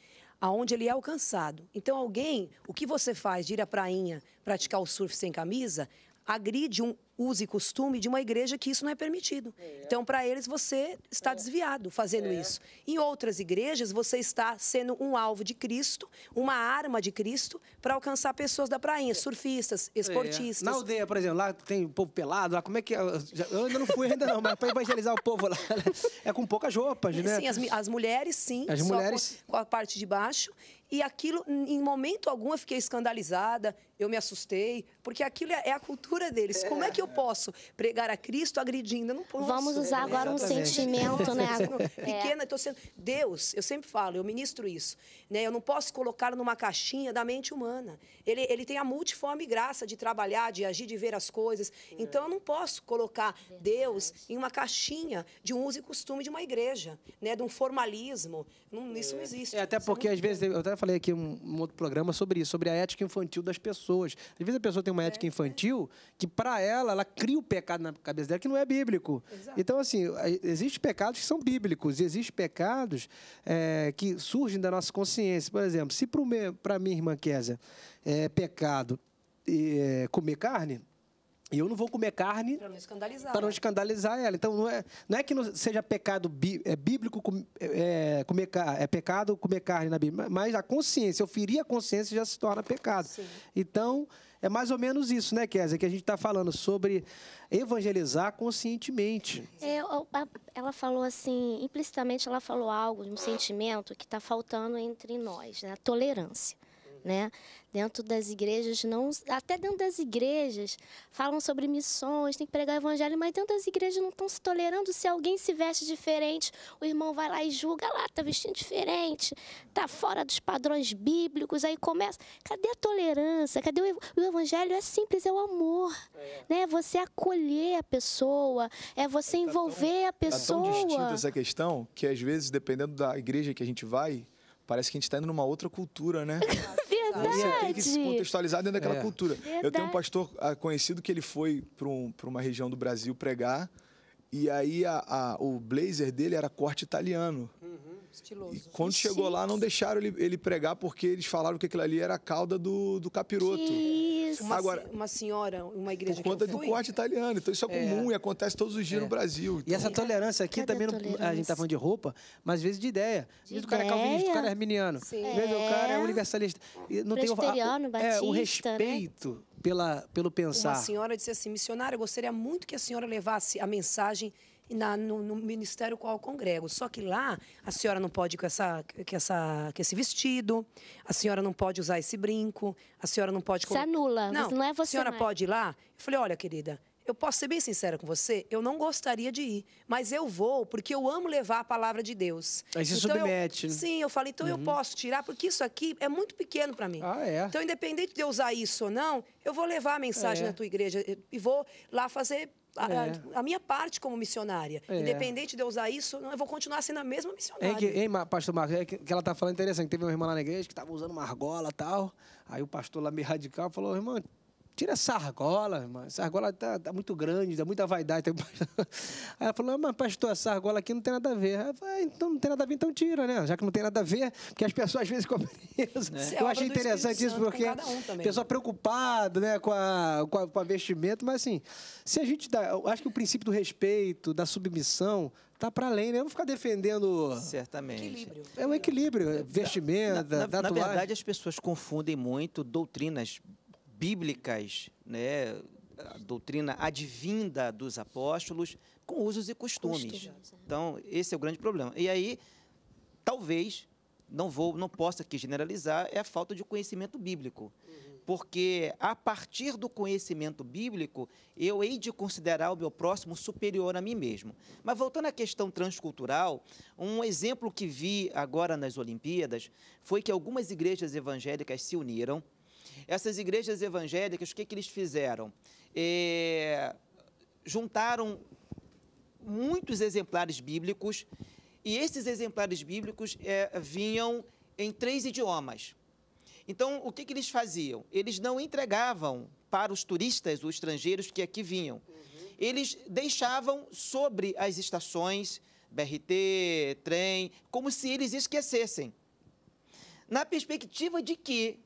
aonde ele é alcançado. Então, alguém, o que você faz de ir à prainha praticar o surf sem camisa, agride um uso e costume de uma igreja que isso não é permitido. É. Então, para eles, você está é. desviado fazendo é. isso. Em outras igrejas, você está sendo um alvo de Cristo, uma arma de Cristo, para alcançar pessoas da prainha, é. surfistas, é. esportistas. Na aldeia, por exemplo, lá tem o povo pelado, lá como é que é? Eu ainda não fui ainda não, mas para evangelizar o povo lá, *laughs* é com poucas roupas, né? Sim, as, as mulheres sim, as mulheres... Com, com a parte de baixo. E aquilo, em momento algum, eu fiquei escandalizada, eu me assustei, porque aquilo é, é a cultura deles. Como é que eu é. posso pregar a Cristo agredindo? Eu não posso. Vamos usar agora um sentimento, né? É. Pequena, estou sendo. Deus, eu sempre falo, eu ministro isso. Né? Eu não posso colocar numa caixinha da mente humana. Ele, ele tem a multiforme graça de trabalhar, de agir, de ver as coisas. Então, eu não posso colocar Deus em uma caixinha de um uso e costume de uma igreja, né? de um formalismo. Não, isso não existe. É, até porque, às vezes, eu até falei aqui um, um outro programa sobre isso, sobre a ética infantil das pessoas pessoas. Às vezes a pessoa tem uma ética é. infantil que, para ela, ela cria o pecado na cabeça dela que não é bíblico. Exato. Então, assim, existem pecados que são bíblicos e existem pecados é, que surgem da nossa consciência. Por exemplo, se para mim irmã Kézia é pecado é, comer carne, e eu não vou comer carne para não escandalizar, pra não né? escandalizar ela. Então, não é, não é que não seja pecado bí, é bíblico é, comer é pecado comer carne na Bíblia, mas a consciência, eu ferir a consciência já se torna pecado. Sim. Então, é mais ou menos isso, né, Kézia, que a gente está falando sobre evangelizar conscientemente. É, ela falou assim, implicitamente ela falou algo, um sentimento que está faltando entre nós, né? A tolerância né? Dentro das igrejas, não, até dentro das igrejas, falam sobre missões, tem que pregar o evangelho, mas dentro das igrejas não estão se tolerando. Se alguém se veste diferente, o irmão vai lá e julga lá, ah, tá vestindo diferente, tá fora dos padrões bíblicos, aí começa. Cadê a tolerância? Cadê o, o evangelho? É simples, é o amor, é. né? É você acolher a pessoa, é você tá envolver tão, a pessoa. Tá tão tá distinta essa questão que às vezes, dependendo da igreja que a gente vai, parece que a gente está indo numa outra cultura, né? *laughs* Verdade. Você tem que se contextualizar dentro daquela é. cultura. Verdade. Eu tenho um pastor ah, conhecido que ele foi para um, uma região do Brasil pregar e aí a, a, o blazer dele era corte italiano. Uhum, estiloso. E quando chegou lá, não deixaram ele, ele, pregar porque eles falaram que aquilo ali era a cauda do, do capiroto. Que isso. Uma, Agora, uma senhora, uma igreja. Por conta do corte italiano. Então isso é, é. comum e acontece todos os dias é. no Brasil. Então. E essa então. tolerância aqui Cadê também, a, tolerância? Não, a gente tá falando de roupa, mas às vezes de ideia. Às vezes o cara é calvinista, o cara é arminiano. Às vezes o cara é, é universalista. E não tem o, a, o, é, o né? respeito. Né? pela, pelo pensar. a senhora disse assim, missionária, eu gostaria muito que a senhora levasse a mensagem na, no, no, ministério qual congrego. Só que lá a senhora não pode ir com, essa, com, essa, com esse vestido, a senhora não pode usar esse brinco, a senhora não pode. Você é anula, não, não é você. A senhora mais. pode ir lá? Eu falei, olha, querida, eu posso ser bem sincera com você, eu não gostaria de ir, mas eu vou porque eu amo levar a palavra de Deus. Aí se então, submete. Eu, né? Sim, eu falo, então uhum. eu posso tirar, porque isso aqui é muito pequeno para mim. Ah, é. Então, independente de eu usar isso ou não, eu vou levar a mensagem é. na tua igreja e vou lá fazer a, é. a, a, minha parte como missionária. É. Independente de eu usar isso, não, eu vou continuar sendo a mesma é missionária. que, hein, pastor Marcos, é que, que ela tá falando interessante. Teve uma irmã lá na igreja que estava usando uma argola e tal. Aí o pastor lá meio radical falou, irmã, tira essa argola, irmã. Essa argola tá, tá muito grande, dá tá muita vaidade. *laughs* Aí ela falou, ah, mas pastor, essa argola aqui não tem nada a ver. Aí falei, ah, então não tem nada a ver, então tira, né? Já que não tem nada a ver, porque as pessoas às vezes compreendem. *laughs* É. Eu é achei interessante isso, porque a um pessoa né? preocupada né, com, a, com, a, com a vestimenta, mas assim, se a gente dá. Eu acho que o princípio do respeito, da submissão, tá para além, né? Eu vou ficar defendendo. Certamente. Equilíbrio. É um equilíbrio. Vestimenta, na, na, na, verdade, as pessoas confundem muito doutrinas bíblicas, né, a doutrina advinda dos apóstolos, com usos e costumes. É. Então, esse é o grande problema. E aí, talvez, não vou, não posso aqui generalizar, é a falta de conhecimento bíblico. Uhum. Porque a partir do conhecimento bíblico, eu hei de considerar o meu próximo superior a mim mesmo. Mas voltando à questão transcultural, um exemplo que vi agora nas Olimpíadas foi que algumas igrejas evangélicas se uniram essas igrejas evangélicas, o que, que eles fizeram? É, juntaram muitos exemplares bíblicos e esses exemplares bíblicos é, vinham em três idiomas. Então, o que, que eles faziam? Eles não entregavam para os turistas, os estrangeiros que aqui vinham. Uhum. Eles deixavam sobre as estações, BRT, trem, como se eles esquecessem. Na perspectiva de que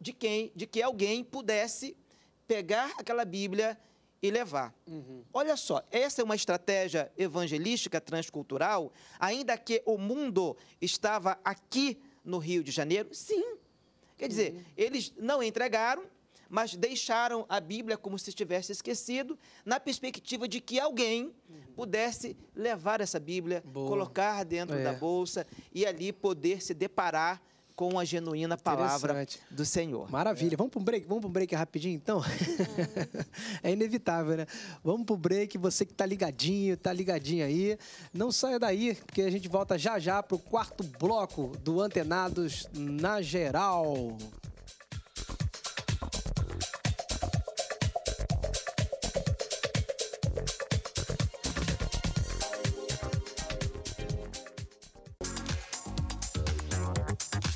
de quem, de que alguém pudesse pegar aquela Bíblia e levar. Uhum. Olha só, essa é uma estratégia evangelística transcultural, ainda que o mundo estava aqui no Rio de Janeiro? Sim. Quer dizer, uhum. eles não entregaram, mas deixaram a Bíblia como se estivesse esquecido, na perspectiva de que alguém uhum. pudesse levar essa Bíblia, Boa. colocar dentro é. da bolsa e ali poder se deparar com a genuína palavra do Senhor. Maravilha. É. Vamos para um break? Vamos para um break rapidinho, então? é, *laughs* é inevitável, né? Vamos para o break. Você que está ligadinho, está ligadinho aí. Não saia daí, porque a gente volta já já para o quarto bloco do Antenados na Geral.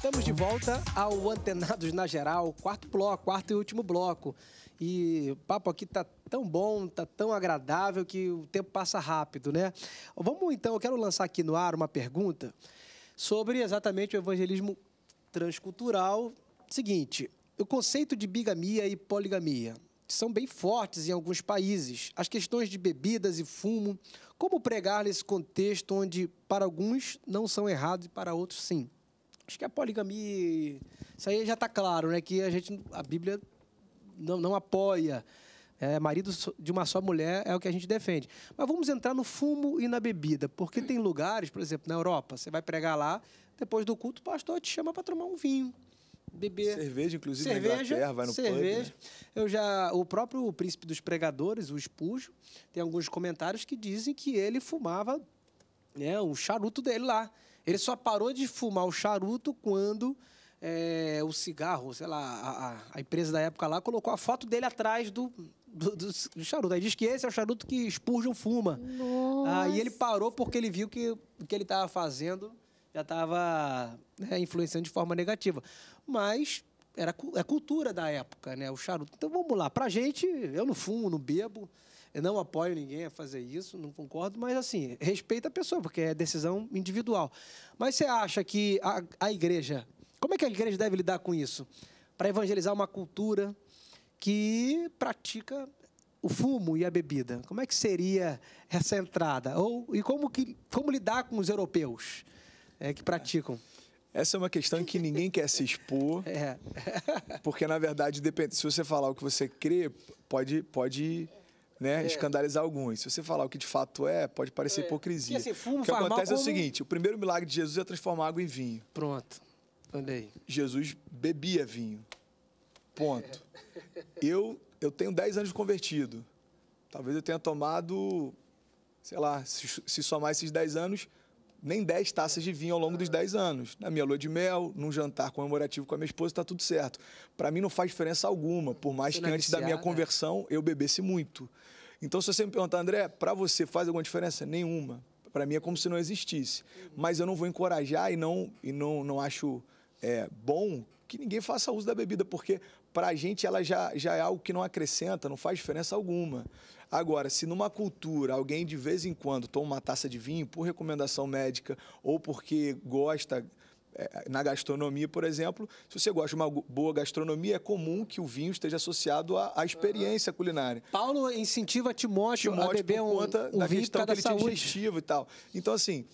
Estamos de volta ao Antenados na Geral, quarto bloco, quarto e último bloco. E o papo aqui tá tão bom, tá tão agradável que o tempo passa rápido, né? Vamos então, eu quero lançar aqui no ar uma pergunta sobre exatamente o evangelismo transcultural. Seguinte, o conceito de bigamia e poligamia são bem fortes em alguns países. As questões de bebidas e fumo, como pregar nesse contexto onde para alguns não são errados e para outros sim? Acho que é a poligamia. Isso aí já está claro, né? Que a gente. A Bíblia não, não apoia. É, marido de uma só mulher é o que a gente defende. Mas vamos entrar no fumo e na bebida, porque tem lugares, por exemplo, na Europa, você vai pregar lá, depois do culto, o pastor te chama para tomar um vinho, beber. Cerveja, inclusive, cerveja, na vai no cerveja. Pub, né? Eu já, o próprio príncipe dos pregadores, o Espúgio, tem alguns comentários que dizem que ele fumava né, um charuto dele lá. Ele só parou de fumar o charuto quando é, o cigarro, sei lá, a, a, empresa da época lá colocou a foto dele atrás do, do, do, do charuto. Aí diz que esse é o charuto que Spurgeon fuma. Nossa. Aí ele parou porque ele viu que o que ele estava fazendo já estava né, influenciando de forma negativa. Mas era a é cultura da época, né? O charuto. Então vamos lá. Pra gente, eu não fumo, não bebo. Eu não apoio ninguém a fazer isso, não concordo, mas assim, respeita a pessoa, porque é decisão individual. Mas você acha que a, a igreja, como é que a igreja deve lidar com isso? Para evangelizar uma cultura que pratica o fumo e a bebida. Como é que seria essa entrada? Ou, e como, que, como lidar com os europeus é, que praticam? Essa é uma questão que ninguém quer se expor. É. Porque, na verdade, depende, se você falar o que você crê, pode, pode né, é. escandalizar alguns. Se você falar o que de fato é, pode parecer é. hipocrisia. assim, fumo, o que acontece é o seguinte: o primeiro milagre de Jesus é transformar água em vinho. Pronto. Andei. Jesus bebia vinho. Ponto. É. Eu, eu tenho 10 anos convertido. Talvez eu tenha tomado, sei lá, se, se somar esses 10 anos, nem 10 taças de vinho ao longo dos 10 anos. Na minha lua de mel, num jantar comemorativo com a minha esposa, está tudo certo. Para mim não faz diferença alguma, por mais que antes da minha conversão eu bebesse muito. Então, se você me perguntar, André, para você faz alguma diferença? Nenhuma. Para mim é como se não existisse. Mas eu não vou encorajar e não, e não, não acho é, bom que ninguém faça uso da bebida, porque para a gente ela já, já é algo que não acrescenta, não faz diferença alguma. Agora, se numa cultura alguém de vez em quando toma uma taça de vinho por recomendação médica ou porque gosta eh, na gastronomia, por exemplo, se você gosta de uma boa gastronomia, é comum que o vinho esteja associado à, à experiência uhum. culinária. Paulo incentiva Timóteo, Timóteo a beber por conta um, um da vinho questão que ele saúde. tinha digestivo e tal. Então, assim,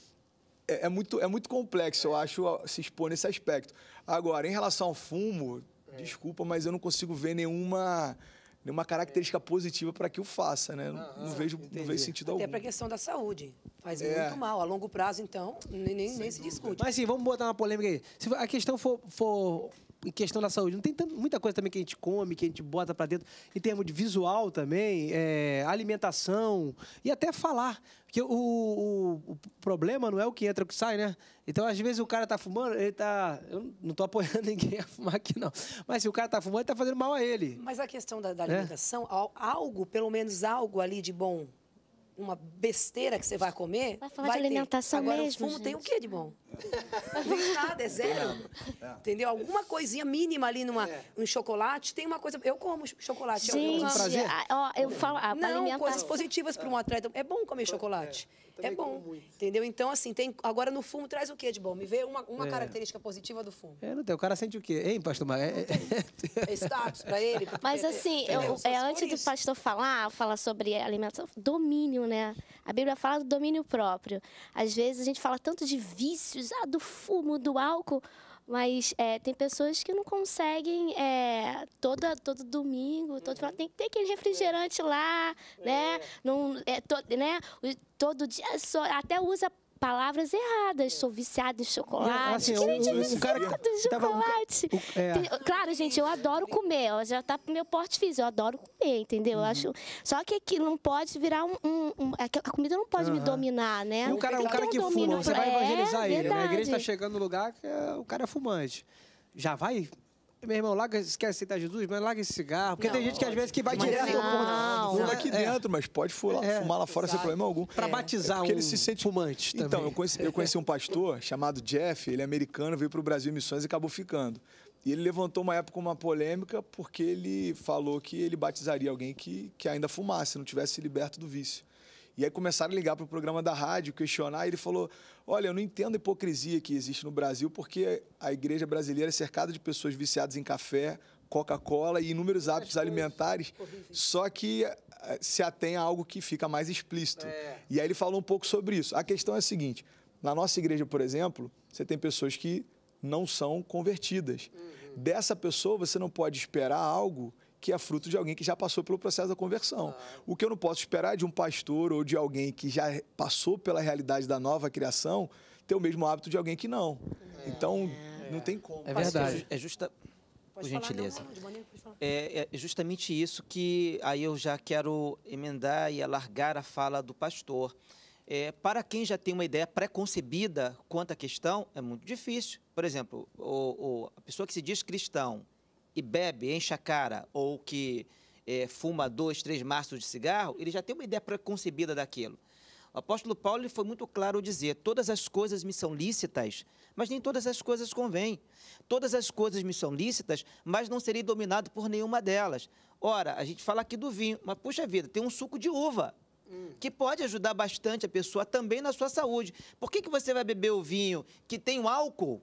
é, é muito, é muito complexo, eu é. acho, se expor nesse aspecto. Agora, em relação ao fumo, é. Desculpa, mas eu não consigo ver nenhuma nenhuma característica positiva para que eu faça, né? Não, não, ah, vejo, não vejo sentido Até algum. Até para a questão da saúde. Faz é. muito mal. A longo prazo, então, nem, nem, nem se discute. Mas sim, vamos botar uma polêmica aí. Se a questão for, for em questão da saúde. Não tem tanto, muita coisa também que a gente come, que a gente bota para dentro, em termos de visual também, é, alimentação e até falar. Porque o, o, o, problema não é o que entra, é o que sai, né? Então, às vezes, o cara tá fumando, ele tá. Eu não tô apoiando *laughs* ninguém a fumar aqui, não. Mas se o cara tá fumando, ele tá fazendo mal a ele. Mas a questão da, da né? alimentação, é? algo, pelo menos algo ali de bom, uma besteira que você vai comer. Vai falar vai de alimentação ter. mesmo. Agora, o fumo gente. tem o quê de bom? Não tem nada, é zero. Nada. Entendeu? Alguma coisinha mínima ali numa, é. um chocolate, tem uma coisa. Eu como chocolate. É gente, eu, prazer. Ah, ó, eu falo. Ah, não, coisas positivas para um atleta. É bom comer é, chocolate. É, é bom. Entendeu? Então, assim, tem. Agora no fumo traz o que de bom? Me vê uma, uma é. característica positiva do fumo. É, não tem. O cara sente o quê? Hein, pastor Mar... É, é, status para ele. Mas assim, eu, é, antes do pastor falar, falar sobre alimentação, domínio, né? A Bíblia fala do domínio próprio. Às vezes a gente fala tanto de vício do fumo, do álcool. Mas é, tem pessoas que não conseguem é, todo domingo, todo uhum. tem que ter aquele refrigerante lá, né? É. Não, é, to, né? Todo dia, só, até usa palavras erradas. Sou viciada em chocolate. É, assim, gente, cara em chocolate. Tava, é. Tem, claro, gente, eu adoro comer. Ó, já tá pro meu porte físico. Eu adoro comer, entendeu? Uhum. acho, só que aqui não pode virar um. um é a comida não pode uhum. me dominar, né? E o cara, é o cara um que fuma, você vai evangelizar é ele. Né? A igreja tá chegando no lugar que o cara é fumante. Já vai meu irmão, larga, esquece quer aceitar Jesus, mas larga esse cigarro. Porque não, tem gente que às vezes que vai direto ao ponto. Não, não, aqui é, dentro, mas pode fular, é, fumar lá fora exato. sem problema algum. Para é, batizar é porque um ele se sente fumante também Então, eu conheci, eu conheci um pastor chamado Jeff, ele é americano, veio para o Brasil em missões e acabou ficando. E ele levantou uma época uma polêmica porque ele falou que ele batizaria alguém que, que ainda fumasse, não tivesse liberto do vício. E aí começaram a ligar para o programa da rádio, questionar, e ele falou: Olha, eu não entendo a hipocrisia que existe no Brasil, porque a igreja brasileira é cercada de pessoas viciadas em café, Coca-Cola e inúmeros hábitos alimentares, só que eh, se atém a algo que fica mais explícito. É. E aí ele falou um pouco sobre isso. A questão é a seguinte: na nossa igreja, por exemplo, você tem pessoas que não são convertidas. Uhum. Dessa pessoa, você não pode esperar algo que é fruto de alguém que já passou pelo processo da conversão. Ah. O que eu não posso esperar é de um pastor ou de alguém que já passou pela realidade da nova criação ter o mesmo hábito de alguém que não. É. Então, é. não tem como. É verdade. É justa... por gentileza. é, é justamente isso que aí eu já quero emendar e alargar a fala do pastor. É, para quem já tem uma ideia pré-concebida quanto à questão, é muito difícil. Por exemplo, o, o, a pessoa que se diz cristão, e bebe, enche a cara, ou que é, fuma dois, três maços de cigarro, ele já tem uma ideia preconcebida daquilo. O apóstolo Paulo ele foi muito claro ao dizer: todas as coisas me são lícitas, mas nem todas as coisas convêm. Todas as coisas me são lícitas, mas não serei dominado por nenhuma delas. Ora, a gente fala aqui do vinho, mas puxa vida, tem um suco de uva. Hum. Que pode ajudar bastante a pessoa também na sua saúde. Por que, que você vai beber o vinho que tem o álcool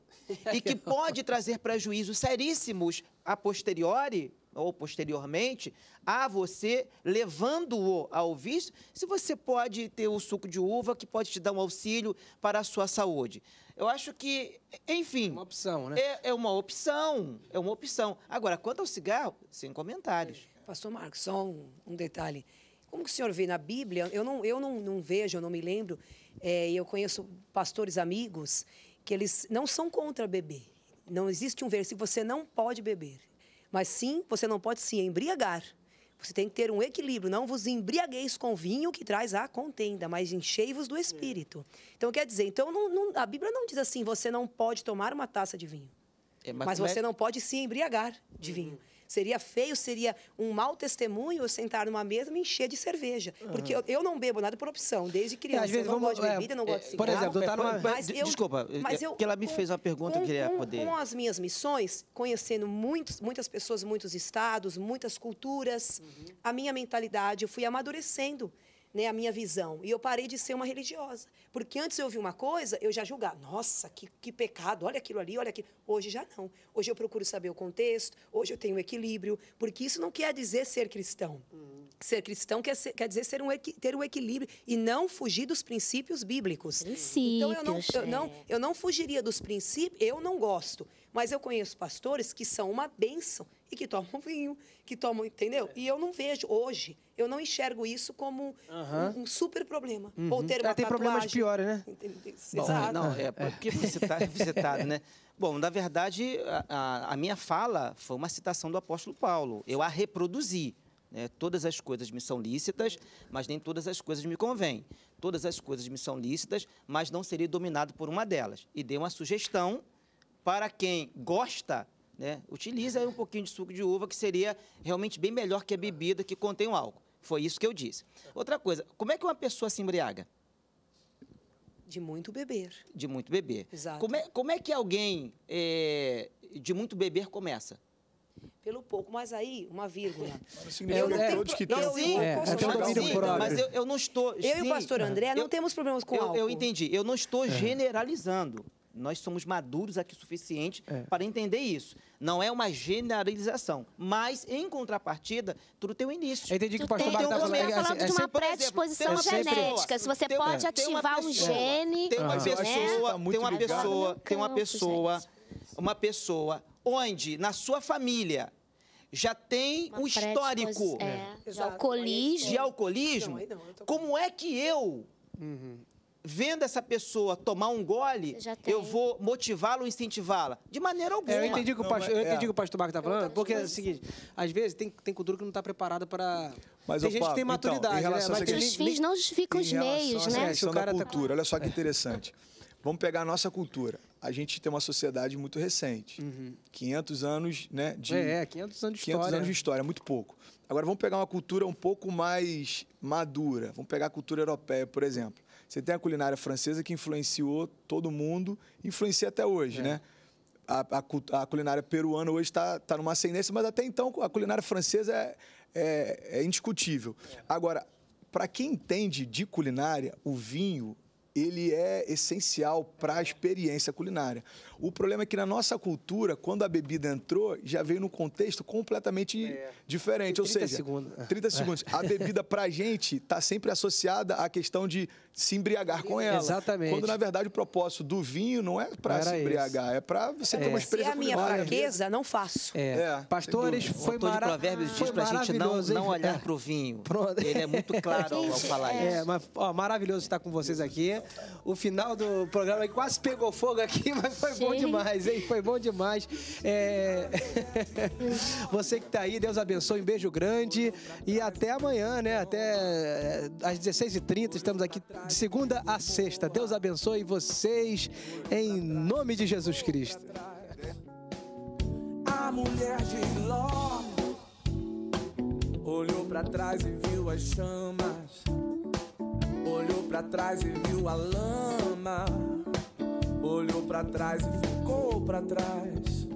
e que *laughs* pode trazer prejuízos seríssimos a posteriori ou posteriormente a você, levando-o ao vício, se você pode ter o suco de uva que pode te dar um auxílio para a sua saúde. Eu acho que, enfim. Uma opção, né? É, é uma opção, é uma opção. Agora, quanto ao cigarro, sem comentários. Pastor Marcos, só um, um detalhe. Como que o senhor vê na Bíblia? Eu não, eu não, não vejo, eu não me lembro. É, eu conheço pastores amigos que eles não são contra beber não existe um versículo, você não pode beber. Mas sim, você não pode se embriagar. Você tem que ter um equilíbrio. Não vos embriagueis com vinho que traz a contenda, mas enchei-vos do espírito. Então, quer dizer, então não, não, a Bíblia não diz assim, você não pode tomar uma taça de vinho. É, mas, mas é você é... não pode se embriagar de uhum. vinho. Seria feio, seria um mau testemunho eu sentar numa mesa e me encher de cerveja. Uhum. Porque eu, eu, não bebo nada por opção, desde é, criança. Às vezes eu não vamos, gosto de é, bebida, é, não gosto de cigarro. Por exemplo, eu tá numa, mas eu, desculpa, é, mas eu, que ela me com, fez uma pergunta que queria com, poder... Com as minhas missões, conhecendo muitos, muitas pessoas, muitos estados, muitas culturas, uhum. a minha mentalidade, eu fui amadurecendo né, a minha visão. E eu parei de ser uma religiosa. Porque antes eu ouvia uma coisa, eu já julgava. Nossa, que, que pecado, olha aquilo ali, olha aquilo. Hoje já não. Hoje eu procuro saber o contexto, hoje eu tenho equilíbrio. Porque isso não quer dizer ser cristão. Hum. Ser cristão quer, ser, quer dizer ser um, ter um equilíbrio e não fugir dos princípios bíblicos. Princípios, então eu não, eu, não, é. eu não fugiria dos princípios, eu não gosto. Mas eu conheço pastores que são uma bênção e que tomam *laughs* vinho, que tomam, entendeu? É. E eu não vejo hoje, eu não enxergo isso como uhum. um, um, super problema. Uhum. Ou ter é, uma tem problemas piores, né? Bom, Exato. Não, é, é porque você está citado, né? *laughs* Bom, na verdade, a, a, minha fala foi uma citação do apóstolo Paulo. Eu a reproduzi. Né? Todas as coisas me são lícitas, mas nem todas as coisas me convêm. Todas as coisas me são lícitas, mas não serei dominado por uma delas. E dei uma sugestão para quem gosta né? Utiliza aí um pouquinho de suco de uva, que seria realmente bem melhor que a bebida que contém o álcool. Foi isso que eu disse. Outra coisa, como é que uma pessoa se embriaga? De muito beber. De muito beber. Exato. Como é, como é que alguém é, de muito beber começa? Pelo pouco, mas aí, uma vírgula. Eu não é tenho que sim, é, é sim, mas eu, eu, não estou. Eu sim, e o pastor André não eu, temos problemas com eu, álcool. Eu entendi. Eu não estou é. generalizando nós somos maduros aqui o suficiente é. para entender isso. Não é uma generalização, mas em contrapartida, tudo tem um início. Eu entendi tu que o pastor Barra está é falando. falando assim, é, de uma predisposição é genética. Se você pode ativar um gene, tem uma pessoa, né? tem uma pessoa, tem uma pessoa, uma pessoa onde na sua família já tem uma histórico é, é, de alcoolismo, como é que eu uhum vendo essa pessoa tomar um gole, eu vou motivá-la ou incentivá-la? De maneira alguma. É, eu entendi o é. que o pastor Marco está falando, porque é o seguinte, às vezes tem, tem cultura que não está preparada para... Mas, tem gente que tem então, maturidade, então, né? Mas que... os fins não justificam os meios, né? Questão o cara tá cultura, tá... olha só que é. interessante. Vamos pegar a nossa cultura. A gente tem uma sociedade muito recente. Uhum. 500 anos, né? De, é, 500 é, anos de 500 história. anos de história, muito pouco. Agora, vamos pegar uma cultura um pouco mais madura. Vamos pegar a cultura europeia, por exemplo. Você tem a culinária francesa que influenciou todo mundo, influencia até hoje, é. né? A, a, a, culinária peruana hoje está tá numa ascendência, mas até então a culinária francesa é, é, é indiscutível. É. Agora, para quem entende de culinária, o vinho ele é essencial para a experiência culinária. O problema é que na nossa cultura, quando a bebida entrou, já veio num contexto completamente é. diferente. Ou seja, segundos. 30 segundos. A é. bebida, pra gente, tá sempre associada à questão de se embriagar com ela. Exatamente. Quando, na verdade, o propósito do vinho não é para se embriagar, esse. é para você é. ter uma experiência é. Se a minha fraqueza, não faço. É. é Pastores, foi, mara... provérbios foi diz pra gente não, não olhar para o vinho. Pronto. Ele é muito claro ao, ao *laughs* falar isso. É, mas, ó, maravilhoso estar com vocês aqui. O final do programa quase pegou fogo aqui, *laughs* mas foi bom bom demais, hein? Foi bom demais. É... *laughs* Você que tá aí, Deus abençoe, um beijo grande. E até amanhã, né? Até é, às 16h30, estamos aqui de segunda a sexta. Deus abençoe vocês em nome de Jesus Cristo. A mulher de Ló olhou para trás e viu as chamas, olhou para trás e viu a lama olhou para trás e ficou para trás.